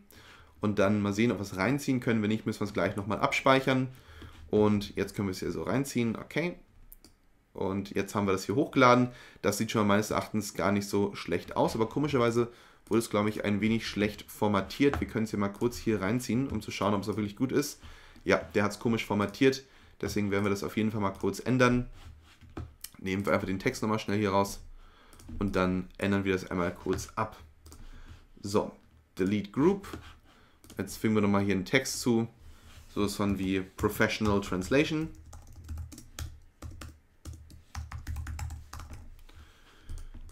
und dann mal sehen, ob wir es reinziehen können. Wenn nicht, müssen wir es gleich nochmal abspeichern. Und jetzt können wir es hier so reinziehen. Okay. Und jetzt haben wir das hier hochgeladen. Das sieht schon meines Erachtens gar nicht so schlecht aus, aber komischerweise wurde es, glaube ich, ein wenig schlecht formatiert. Wir können es ja mal kurz hier reinziehen, um zu schauen, ob es auch wirklich gut ist. Ja, der hat es komisch formatiert. Deswegen werden wir das auf jeden Fall mal kurz ändern. Nehmen wir einfach den Text nochmal schnell hier raus. Und dann ändern wir das einmal kurz ab. So, Delete Group. Jetzt fügen wir nochmal hier einen Text zu. So ist von wie Professional Translation.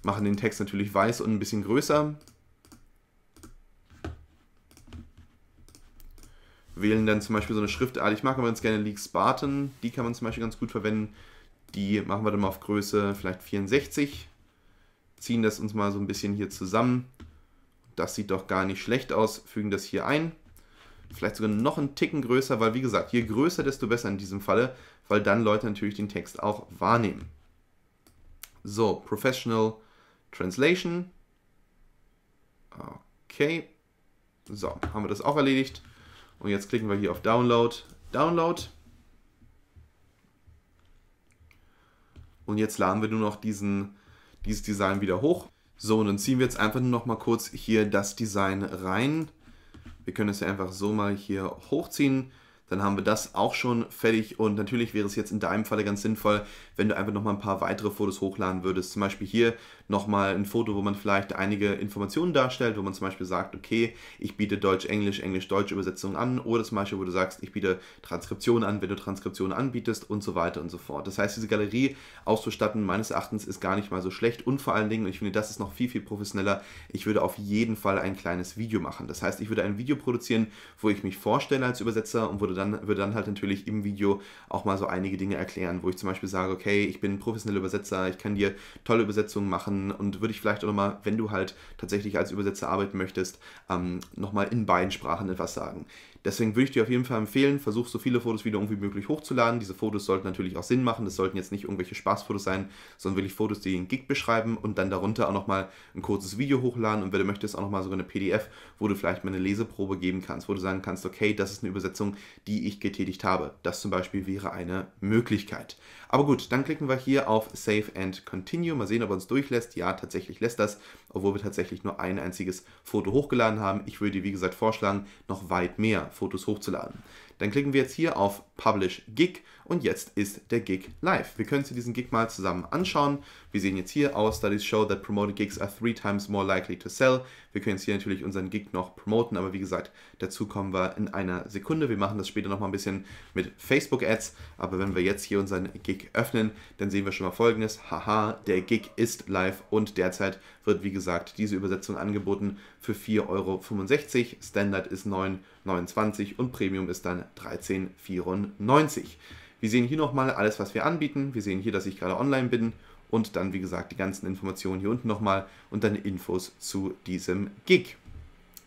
Machen den Text natürlich weiß und ein bisschen größer. wählen dann zum Beispiel so eine Schriftart. Ah, ich mag aber ganz gerne League Spartan, die kann man zum Beispiel ganz gut verwenden. Die machen wir dann mal auf Größe vielleicht 64, ziehen das uns mal so ein bisschen hier zusammen. Das sieht doch gar nicht schlecht aus, fügen das hier ein. Vielleicht sogar noch einen Ticken größer, weil wie gesagt, je größer, desto besser in diesem Falle, weil dann Leute natürlich den Text auch wahrnehmen. So, Professional Translation. Okay. So, haben wir das auch erledigt. Und jetzt klicken wir hier auf Download. Download. Und jetzt laden wir nur noch diesen, dieses Design wieder hoch. So, und dann ziehen wir jetzt einfach nur noch mal kurz hier das Design rein. Wir können es ja einfach so mal hier hochziehen. Dann haben wir das auch schon fertig und natürlich wäre es jetzt in deinem Falle ganz sinnvoll, wenn du einfach nochmal ein paar weitere Fotos hochladen würdest. Zum Beispiel hier nochmal ein Foto, wo man vielleicht einige Informationen darstellt, wo man zum Beispiel sagt, okay, ich biete Deutsch-Englisch, Englisch-Deutsch Übersetzung an oder zum Beispiel, wo du sagst, ich biete Transkriptionen an, wenn du Transkriptionen anbietest und so weiter und so fort. Das heißt, diese Galerie auszustatten, meines Erachtens, ist gar nicht mal so schlecht und vor allen Dingen, und ich finde, das ist noch viel, viel professioneller, ich würde auf jeden Fall ein kleines Video machen. Das heißt, ich würde ein Video produzieren, wo ich mich vorstelle als Übersetzer und würde dann, würde dann halt natürlich im Video auch mal so einige Dinge erklären, wo ich zum Beispiel sage, okay, okay, ich bin professioneller Übersetzer, ich kann dir tolle Übersetzungen machen und würde ich vielleicht auch nochmal, wenn du halt tatsächlich als Übersetzer arbeiten möchtest, ähm, nochmal in beiden Sprachen etwas sagen. Deswegen würde ich dir auf jeden Fall empfehlen, versuch so viele Fotos wie irgendwie möglich hochzuladen. Diese Fotos sollten natürlich auch Sinn machen. Das sollten jetzt nicht irgendwelche Spaßfotos sein, sondern wirklich Fotos, die den Gig beschreiben und dann darunter auch nochmal ein kurzes Video hochladen. Und wenn du möchtest, auch nochmal sogar eine PDF, wo du vielleicht mal eine Leseprobe geben kannst, wo du sagen kannst, okay, das ist eine Übersetzung, die ich getätigt habe. Das zum Beispiel wäre eine Möglichkeit. Aber gut, dann klicken wir hier auf Save and Continue. Mal sehen, ob er uns durchlässt. Ja, tatsächlich lässt das obwohl wir tatsächlich nur ein einziges Foto hochgeladen haben. Ich würde dir, wie gesagt, vorschlagen, noch weit mehr Fotos hochzuladen. Dann klicken wir jetzt hier auf Publish Gig und jetzt ist der Gig live. Wir können uns diesen Gig mal zusammen anschauen. Wir sehen jetzt hier aus, Studies show that promoted gigs are three times more likely to sell. Wir können jetzt hier natürlich unseren Gig noch promoten, aber wie gesagt, dazu kommen wir in einer Sekunde. Wir machen das später nochmal ein bisschen mit Facebook-Ads, aber wenn wir jetzt hier unseren Gig öffnen, dann sehen wir schon mal folgendes. Haha, der Gig ist live und derzeit wird, wie gesagt, diese Übersetzung angeboten für 4,65 Euro. Standard ist 9 Euro. 29 und Premium ist dann 1394. Wir sehen hier nochmal alles, was wir anbieten. Wir sehen hier, dass ich gerade online bin und dann, wie gesagt, die ganzen Informationen hier unten nochmal und dann Infos zu diesem Gig.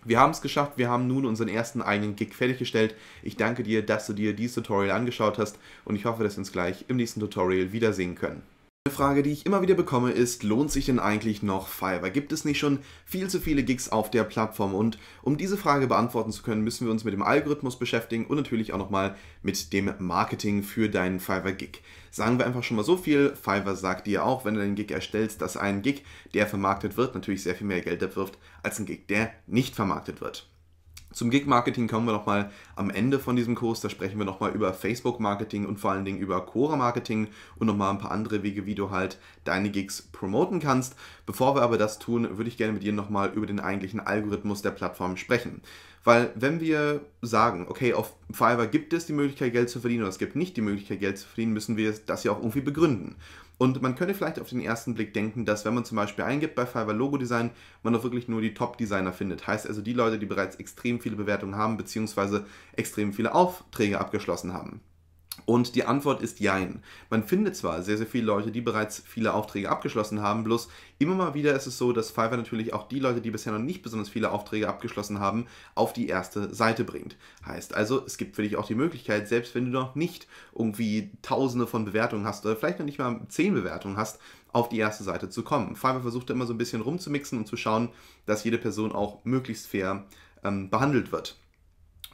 Wir haben es geschafft, wir haben nun unseren ersten eigenen Gig fertiggestellt. Ich danke dir, dass du dir dieses Tutorial angeschaut hast und ich hoffe, dass wir uns gleich im nächsten Tutorial wiedersehen können. Eine Frage, die ich immer wieder bekomme, ist, lohnt sich denn eigentlich noch Fiverr? Gibt es nicht schon viel zu viele Gigs auf der Plattform? Und um diese Frage beantworten zu können, müssen wir uns mit dem Algorithmus beschäftigen und natürlich auch nochmal mit dem Marketing für deinen Fiverr-Gig. Sagen wir einfach schon mal so viel, Fiverr sagt dir auch, wenn du deinen Gig erstellst, dass ein Gig, der vermarktet wird, natürlich sehr viel mehr Geld abwirft, als ein Gig, der nicht vermarktet wird. Zum Gig-Marketing kommen wir nochmal am Ende von diesem Kurs. Da sprechen wir nochmal über Facebook-Marketing und vor allen Dingen über quora marketing und nochmal ein paar andere Wege, wie du halt deine Gigs promoten kannst. Bevor wir aber das tun, würde ich gerne mit dir nochmal über den eigentlichen Algorithmus der Plattform sprechen. Weil wenn wir sagen, okay, auf Fiverr gibt es die Möglichkeit, Geld zu verdienen oder es gibt nicht die Möglichkeit, Geld zu verdienen, müssen wir das ja auch irgendwie begründen. Und man könnte vielleicht auf den ersten Blick denken, dass wenn man zum Beispiel eingibt bei Fiverr Logo Design, man doch wirklich nur die Top-Designer findet. Heißt also die Leute, die bereits extrem viele Bewertungen haben, beziehungsweise extrem viele Aufträge abgeschlossen haben. Und die Antwort ist Jein. Man findet zwar sehr, sehr viele Leute, die bereits viele Aufträge abgeschlossen haben, bloß immer mal wieder ist es so, dass Fiverr natürlich auch die Leute, die bisher noch nicht besonders viele Aufträge abgeschlossen haben, auf die erste Seite bringt. Heißt also, es gibt für dich auch die Möglichkeit, selbst wenn du noch nicht irgendwie tausende von Bewertungen hast oder vielleicht noch nicht mal zehn Bewertungen hast, auf die erste Seite zu kommen. Fiverr versucht immer so ein bisschen rumzumixen und zu schauen, dass jede Person auch möglichst fair ähm, behandelt wird.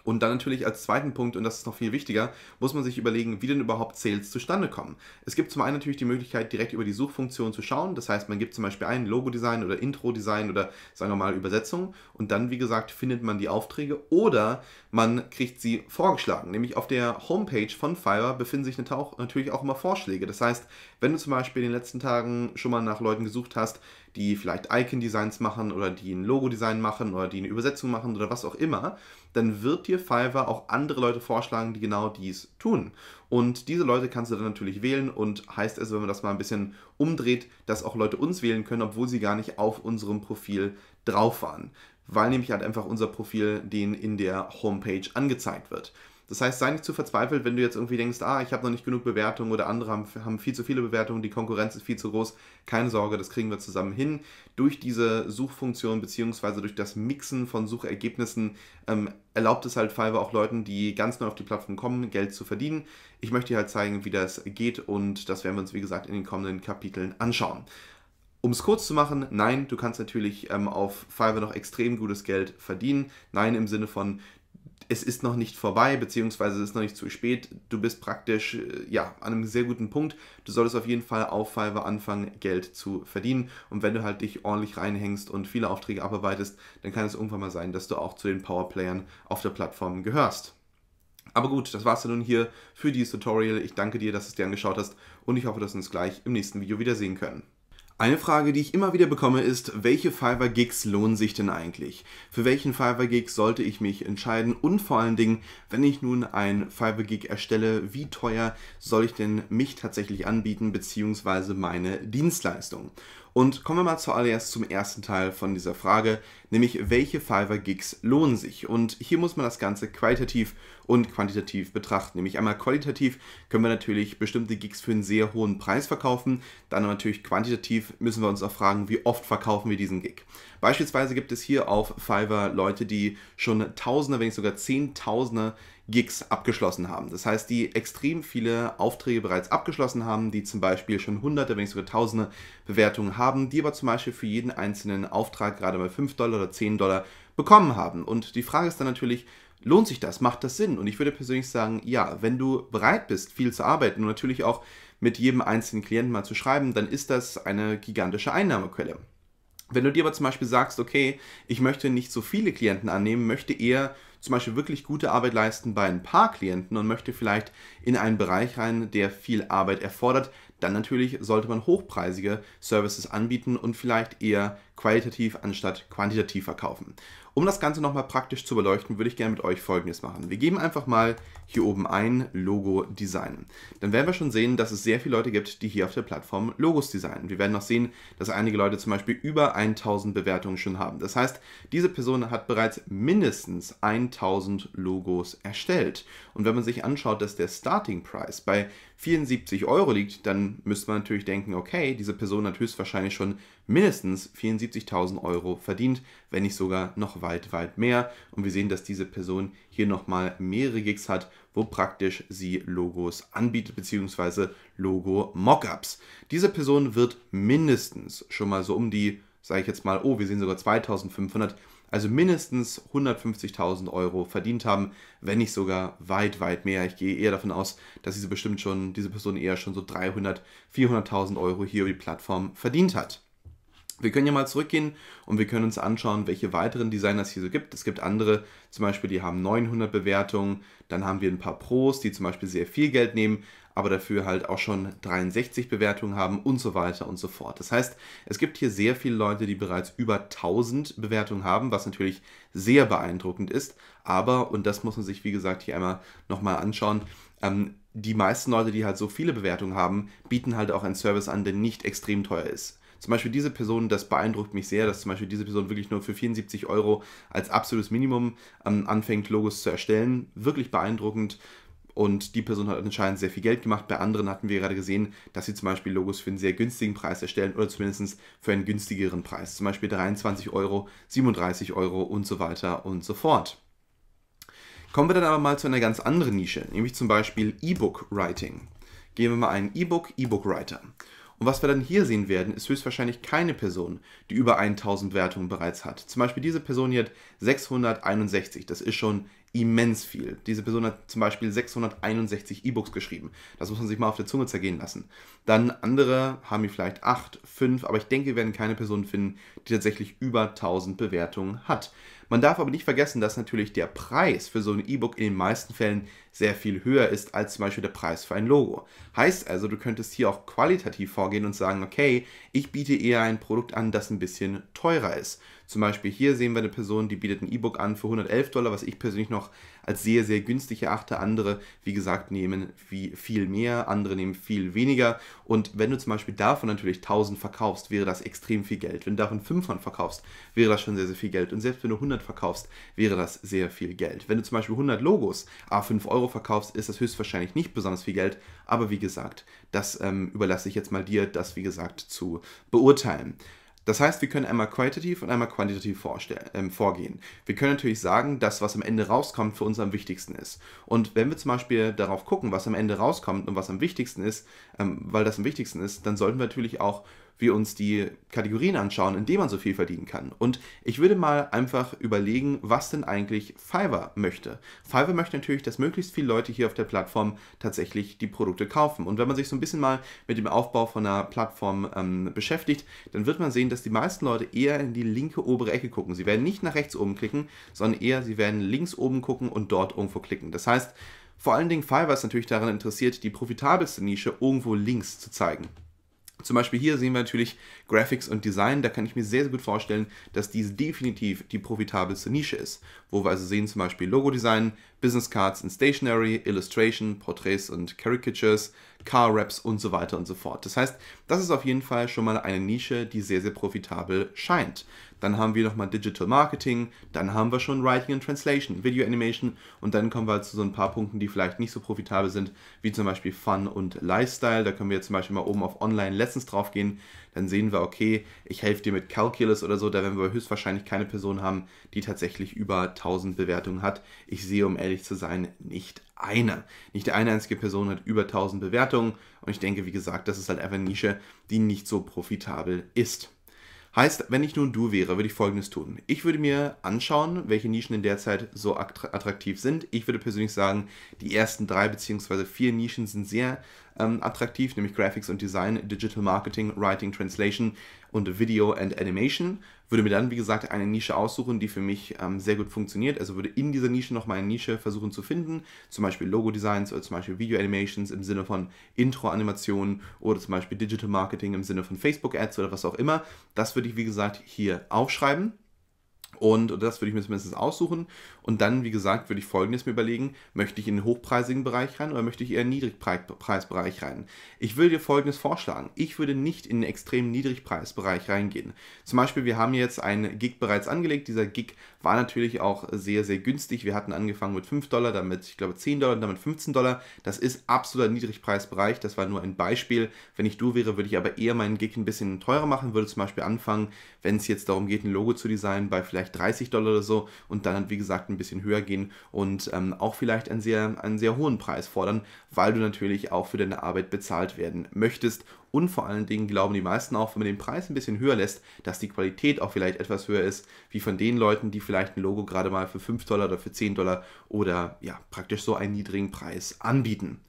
Und dann natürlich als zweiten Punkt, und das ist noch viel wichtiger, muss man sich überlegen, wie denn überhaupt Sales zustande kommen. Es gibt zum einen natürlich die Möglichkeit, direkt über die Suchfunktion zu schauen. Das heißt, man gibt zum Beispiel ein Logo-Design oder Intro-Design oder sagen wir mal Übersetzung und dann, wie gesagt, findet man die Aufträge oder man kriegt sie vorgeschlagen. Nämlich auf der Homepage von Fiverr befinden sich natürlich auch immer Vorschläge. Das heißt, wenn du zum Beispiel in den letzten Tagen schon mal nach Leuten gesucht hast, die vielleicht Icon-Designs machen oder die ein Logo-Design machen oder die eine Übersetzung machen oder was auch immer, dann wird dir Fiverr auch andere Leute vorschlagen, die genau dies tun. Und diese Leute kannst du dann natürlich wählen und heißt also, wenn man das mal ein bisschen umdreht, dass auch Leute uns wählen können, obwohl sie gar nicht auf unserem Profil drauf waren, weil nämlich halt einfach unser Profil den in der Homepage angezeigt wird. Das heißt, sei nicht zu verzweifelt, wenn du jetzt irgendwie denkst, ah, ich habe noch nicht genug Bewertungen oder andere haben, haben viel zu viele Bewertungen, die Konkurrenz ist viel zu groß. Keine Sorge, das kriegen wir zusammen hin. Durch diese Suchfunktion bzw. durch das Mixen von Suchergebnissen ähm, erlaubt es halt Fiverr auch Leuten, die ganz neu auf die Plattform kommen, Geld zu verdienen. Ich möchte dir halt zeigen, wie das geht und das werden wir uns, wie gesagt, in den kommenden Kapiteln anschauen. Um es kurz zu machen, nein, du kannst natürlich ähm, auf Fiverr noch extrem gutes Geld verdienen. Nein, im Sinne von, es ist noch nicht vorbei, beziehungsweise es ist noch nicht zu spät. Du bist praktisch äh, ja an einem sehr guten Punkt. Du solltest auf jeden Fall auf Fiverr anfangen, Geld zu verdienen. Und wenn du halt dich ordentlich reinhängst und viele Aufträge abarbeitest, dann kann es irgendwann mal sein, dass du auch zu den Powerplayern auf der Plattform gehörst. Aber gut, das war's dann nun hier für dieses Tutorial. Ich danke dir, dass du es dir angeschaut hast und ich hoffe, dass wir uns gleich im nächsten Video wiedersehen können. Eine Frage, die ich immer wieder bekomme, ist, welche Fiverr-Gigs lohnen sich denn eigentlich? Für welchen Fiverr-Gig sollte ich mich entscheiden? Und vor allen Dingen, wenn ich nun ein Fiverr-Gig erstelle, wie teuer soll ich denn mich tatsächlich anbieten, beziehungsweise meine Dienstleistung? Und kommen wir mal zuallererst zum ersten Teil von dieser Frage, nämlich welche Fiverr-Gigs lohnen sich. Und hier muss man das Ganze qualitativ und quantitativ betrachten. Nämlich einmal qualitativ können wir natürlich bestimmte Gigs für einen sehr hohen Preis verkaufen, dann natürlich quantitativ müssen wir uns auch fragen, wie oft verkaufen wir diesen Gig. Beispielsweise gibt es hier auf Fiverr Leute, die schon Tausende, wenn nicht sogar Zehntausende Gigs abgeschlossen haben. Das heißt, die extrem viele Aufträge bereits abgeschlossen haben, die zum Beispiel schon Hunderte, wenn nicht sogar Tausende Bewertungen haben, die aber zum Beispiel für jeden einzelnen Auftrag gerade mal 5 Dollar oder 10 Dollar bekommen haben. Und die Frage ist dann natürlich, lohnt sich das? Macht das Sinn? Und ich würde persönlich sagen, ja, wenn du bereit bist, viel zu arbeiten und natürlich auch mit jedem einzelnen Klienten mal zu schreiben, dann ist das eine gigantische Einnahmequelle. Wenn du dir aber zum Beispiel sagst, okay, ich möchte nicht so viele Klienten annehmen, möchte eher zum Beispiel wirklich gute Arbeit leisten bei ein paar Klienten und möchte vielleicht in einen Bereich rein, der viel Arbeit erfordert, dann natürlich sollte man hochpreisige Services anbieten und vielleicht eher qualitativ anstatt quantitativ verkaufen. Um das Ganze nochmal praktisch zu beleuchten, würde ich gerne mit euch folgendes machen. Wir geben einfach mal hier oben ein Logo Design. Dann werden wir schon sehen, dass es sehr viele Leute gibt, die hier auf der Plattform Logos designen. Wir werden noch sehen, dass einige Leute zum Beispiel über 1000 Bewertungen schon haben. Das heißt, diese Person hat bereits mindestens 1000 Logos erstellt. Und wenn man sich anschaut, dass der Starting Price bei 74 Euro liegt, dann müsste man natürlich denken, okay, diese Person hat höchstwahrscheinlich schon mindestens 74.000 Euro verdient, wenn nicht sogar noch weit, weit mehr. Und wir sehen, dass diese Person hier nochmal mehrere Gigs hat, wo praktisch sie Logos anbietet, beziehungsweise Logo-Mockups. Diese Person wird mindestens schon mal so um die, sage ich jetzt mal, oh, wir sehen sogar 2500 also mindestens 150.000 Euro verdient haben, wenn nicht sogar weit, weit mehr. Ich gehe eher davon aus, dass diese bestimmt schon, diese Person eher schon so 300, 400.000 Euro hier über die Plattform verdient hat. Wir können ja mal zurückgehen und wir können uns anschauen, welche weiteren Designer es hier so gibt. Es gibt andere, zum Beispiel, die haben 900 Bewertungen. Dann haben wir ein paar Pros, die zum Beispiel sehr viel Geld nehmen, aber dafür halt auch schon 63 Bewertungen haben und so weiter und so fort. Das heißt, es gibt hier sehr viele Leute, die bereits über 1000 Bewertungen haben, was natürlich sehr beeindruckend ist. Aber, und das muss man sich, wie gesagt, hier einmal nochmal anschauen, ähm, die meisten Leute, die halt so viele Bewertungen haben, bieten halt auch einen Service an, der nicht extrem teuer ist zum Beispiel diese Person, das beeindruckt mich sehr, dass zum Beispiel diese Person wirklich nur für 74 Euro als absolutes Minimum ähm, anfängt, Logos zu erstellen. Wirklich beeindruckend. Und die Person hat anscheinend sehr viel Geld gemacht. Bei anderen hatten wir gerade gesehen, dass sie zum Beispiel Logos für einen sehr günstigen Preis erstellen oder zumindest für einen günstigeren Preis. Zum Beispiel 23 Euro, 37 Euro und so weiter und so fort. Kommen wir dann aber mal zu einer ganz anderen Nische, nämlich zum Beispiel E-Book-Writing. Gehen wir mal ein E-Book, E-Book-Writer. Und was wir dann hier sehen werden, ist höchstwahrscheinlich keine Person, die über 1000 Wertungen bereits hat. Zum Beispiel diese Person hier hat 661. Das ist schon immens viel. Diese Person hat zum Beispiel 661 E-Books geschrieben. Das muss man sich mal auf der Zunge zergehen lassen. Dann andere haben hier vielleicht 8, 5, aber ich denke, wir werden keine Person finden, die tatsächlich über 1000 Bewertungen hat. Man darf aber nicht vergessen, dass natürlich der Preis für so ein E-Book in den meisten Fällen sehr viel höher ist als zum Beispiel der Preis für ein Logo. Heißt also, du könntest hier auch qualitativ vorgehen und sagen, okay, ich biete eher ein Produkt an, das ein bisschen teurer ist. Zum Beispiel hier sehen wir eine Person, die bietet ein E-Book an für 111 Dollar, was ich persönlich noch als sehr, sehr günstig erachte. Andere, wie gesagt, nehmen viel mehr, andere nehmen viel weniger. Und wenn du zum Beispiel davon natürlich 1000 verkaufst, wäre das extrem viel Geld. Wenn du davon 500 verkaufst, wäre das schon sehr, sehr viel Geld. Und selbst wenn du 100 verkaufst, wäre das sehr viel Geld. Wenn du zum Beispiel 100 Logos a 5 Euro verkaufst, ist das höchstwahrscheinlich nicht besonders viel Geld. Aber wie gesagt, das ähm, überlasse ich jetzt mal dir, das wie gesagt zu beurteilen. Das heißt, wir können einmal qualitativ und einmal quantitativ ähm, vorgehen. Wir können natürlich sagen, dass was am Ende rauskommt für uns am wichtigsten ist. Und wenn wir zum Beispiel darauf gucken, was am Ende rauskommt und was am wichtigsten ist, ähm, weil das am wichtigsten ist, dann sollten wir natürlich auch wir uns die Kategorien anschauen, in denen man so viel verdienen kann. Und ich würde mal einfach überlegen, was denn eigentlich Fiverr möchte. Fiverr möchte natürlich, dass möglichst viele Leute hier auf der Plattform tatsächlich die Produkte kaufen. Und wenn man sich so ein bisschen mal mit dem Aufbau von einer Plattform ähm, beschäftigt, dann wird man sehen, dass die meisten Leute eher in die linke obere Ecke gucken. Sie werden nicht nach rechts oben klicken, sondern eher, sie werden links oben gucken und dort irgendwo klicken. Das heißt, vor allen Dingen Fiverr ist natürlich daran interessiert, die profitabelste Nische irgendwo links zu zeigen. Zum Beispiel hier sehen wir natürlich Graphics und Design. Da kann ich mir sehr, sehr gut vorstellen, dass dies definitiv die profitabelste Nische ist. Wo wir also sehen zum Beispiel Logo-Design, Business Cards in Stationery, Illustration, Portraits und Caricatures, Car Wraps und so weiter und so fort. Das heißt, das ist auf jeden Fall schon mal eine Nische, die sehr, sehr profitabel scheint. Dann haben wir nochmal Digital Marketing, dann haben wir schon Writing and Translation, Video Animation und dann kommen wir halt zu so ein paar Punkten, die vielleicht nicht so profitabel sind, wie zum Beispiel Fun und Lifestyle. Da können wir jetzt zum Beispiel mal oben auf Online Lessons draufgehen dann sehen wir, okay, ich helfe dir mit Calculus oder so, da werden wir höchstwahrscheinlich keine Person haben, die tatsächlich über 1000 Bewertungen hat. Ich sehe, um ehrlich zu sein, nicht eine. Nicht eine einzige Person hat über 1000 Bewertungen und ich denke, wie gesagt, das ist halt einfach eine Nische, die nicht so profitabel ist. Heißt, wenn ich nun du wäre, würde ich folgendes tun. Ich würde mir anschauen, welche Nischen in der Zeit so attraktiv sind. Ich würde persönlich sagen, die ersten drei bzw. vier Nischen sind sehr ähm, attraktiv, nämlich Graphics und Design, Digital Marketing, Writing, Translation und Video and Animation. Würde mir dann, wie gesagt, eine Nische aussuchen, die für mich ähm, sehr gut funktioniert. Also würde in dieser Nische nochmal eine Nische versuchen zu finden. Zum Beispiel Logo-Designs oder zum Beispiel Video-Animations im Sinne von Intro-Animationen oder zum Beispiel Digital Marketing im Sinne von Facebook-Ads oder was auch immer. Das würde ich, wie gesagt, hier aufschreiben und, das würde ich mir zumindest aussuchen. Und dann, wie gesagt, würde ich folgendes mir überlegen: Möchte ich in den hochpreisigen Bereich rein oder möchte ich eher in den Niedrigpreisbereich rein? Ich würde dir folgendes vorschlagen: Ich würde nicht in den extremen Niedrigpreisbereich reingehen. Zum Beispiel, wir haben jetzt einen Gig bereits angelegt. Dieser Gig war natürlich auch sehr, sehr günstig. Wir hatten angefangen mit 5 Dollar, damit, ich glaube, 10 Dollar, damit 15 Dollar. Das ist absoluter Niedrigpreisbereich. Das war nur ein Beispiel. Wenn ich du wäre, würde ich aber eher meinen Gig ein bisschen teurer machen, würde zum Beispiel anfangen, wenn es jetzt darum geht, ein Logo zu designen, bei vielleicht vielleicht 30 Dollar oder so und dann, wie gesagt, ein bisschen höher gehen und ähm, auch vielleicht einen sehr, einen sehr hohen Preis fordern, weil du natürlich auch für deine Arbeit bezahlt werden möchtest und vor allen Dingen glauben die meisten auch, wenn man den Preis ein bisschen höher lässt, dass die Qualität auch vielleicht etwas höher ist, wie von den Leuten, die vielleicht ein Logo gerade mal für 5 Dollar oder für 10 Dollar oder ja, praktisch so einen niedrigen Preis anbieten.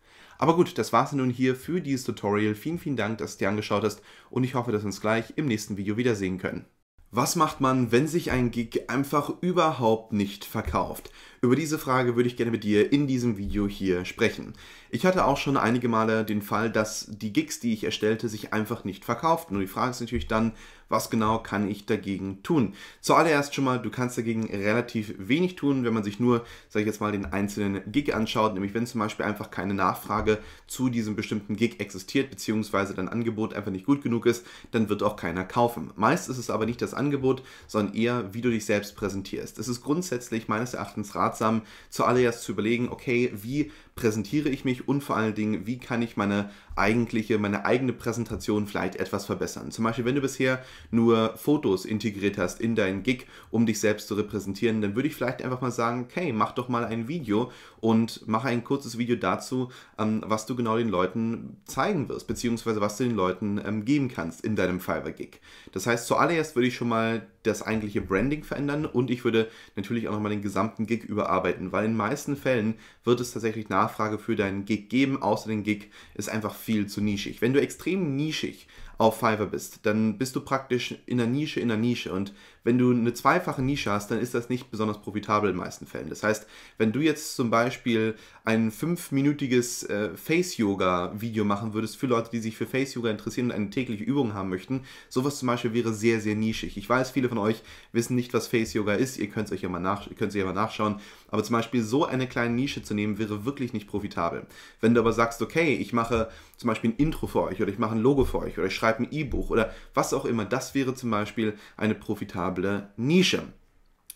Aber gut, das war's nun hier für dieses Tutorial. Vielen, vielen Dank, dass du dir angeschaut hast und ich hoffe, dass wir uns gleich im nächsten Video wiedersehen können. Was macht man, wenn sich ein Gig einfach überhaupt nicht verkauft? Über diese Frage würde ich gerne mit dir in diesem Video hier sprechen. Ich hatte auch schon einige Male den Fall, dass die Gigs, die ich erstellte, sich einfach nicht verkauften. Und die Frage ist natürlich dann, was genau kann ich dagegen tun? Zuallererst schon mal, du kannst dagegen relativ wenig tun, wenn man sich nur, sage ich jetzt mal, den einzelnen Gig anschaut, nämlich wenn zum Beispiel einfach keine Nachfrage zu diesem bestimmten Gig existiert, beziehungsweise dein Angebot einfach nicht gut genug ist, dann wird auch keiner kaufen. Meist ist es aber nicht das Angebot, sondern eher, wie du dich selbst präsentierst. Es ist grundsätzlich meines Erachtens ratsam, ratsam, zuallererst zu überlegen, okay, wie präsentiere ich mich und vor allen Dingen, wie kann ich meine eigentliche, meine eigene Präsentation vielleicht etwas verbessern. Zum Beispiel, wenn du bisher nur Fotos integriert hast in deinen Gig, um dich selbst zu repräsentieren, dann würde ich vielleicht einfach mal sagen, okay, mach doch mal ein Video und mache ein kurzes Video dazu, ähm, was du genau den Leuten zeigen wirst, beziehungsweise was du den Leuten ähm, geben kannst in deinem Fiverr-Gig. Das heißt, zuallererst würde ich schon mal das eigentliche Branding verändern und ich würde natürlich auch nochmal den gesamten Gig überarbeiten, weil in den meisten Fällen wird es tatsächlich Nachfrage für deinen Gig geben, außer den Gig ist einfach viel zu nischig. Wenn du extrem nischig auf Fiverr bist, dann bist du praktisch in der Nische in der Nische und wenn du eine zweifache Nische hast, dann ist das nicht besonders profitabel in den meisten Fällen. Das heißt, wenn du jetzt zum Beispiel ein fünfminütiges äh, Face-Yoga-Video machen würdest für Leute, die sich für Face-Yoga interessieren und eine tägliche Übung haben möchten, sowas zum Beispiel wäre sehr, sehr nischig. Ich weiß, viele von euch wissen nicht, was Face-Yoga ist. Ihr könnt es euch ja mal, nach, könnt ja mal nachschauen. Aber zum Beispiel so eine kleine Nische zu nehmen, wäre wirklich nicht profitabel. Wenn du aber sagst, okay, ich mache zum Beispiel ein Intro für euch oder ich mache ein Logo für euch oder ich schreibe ein E-Buch oder was auch immer, das wäre zum Beispiel eine profitable Nische.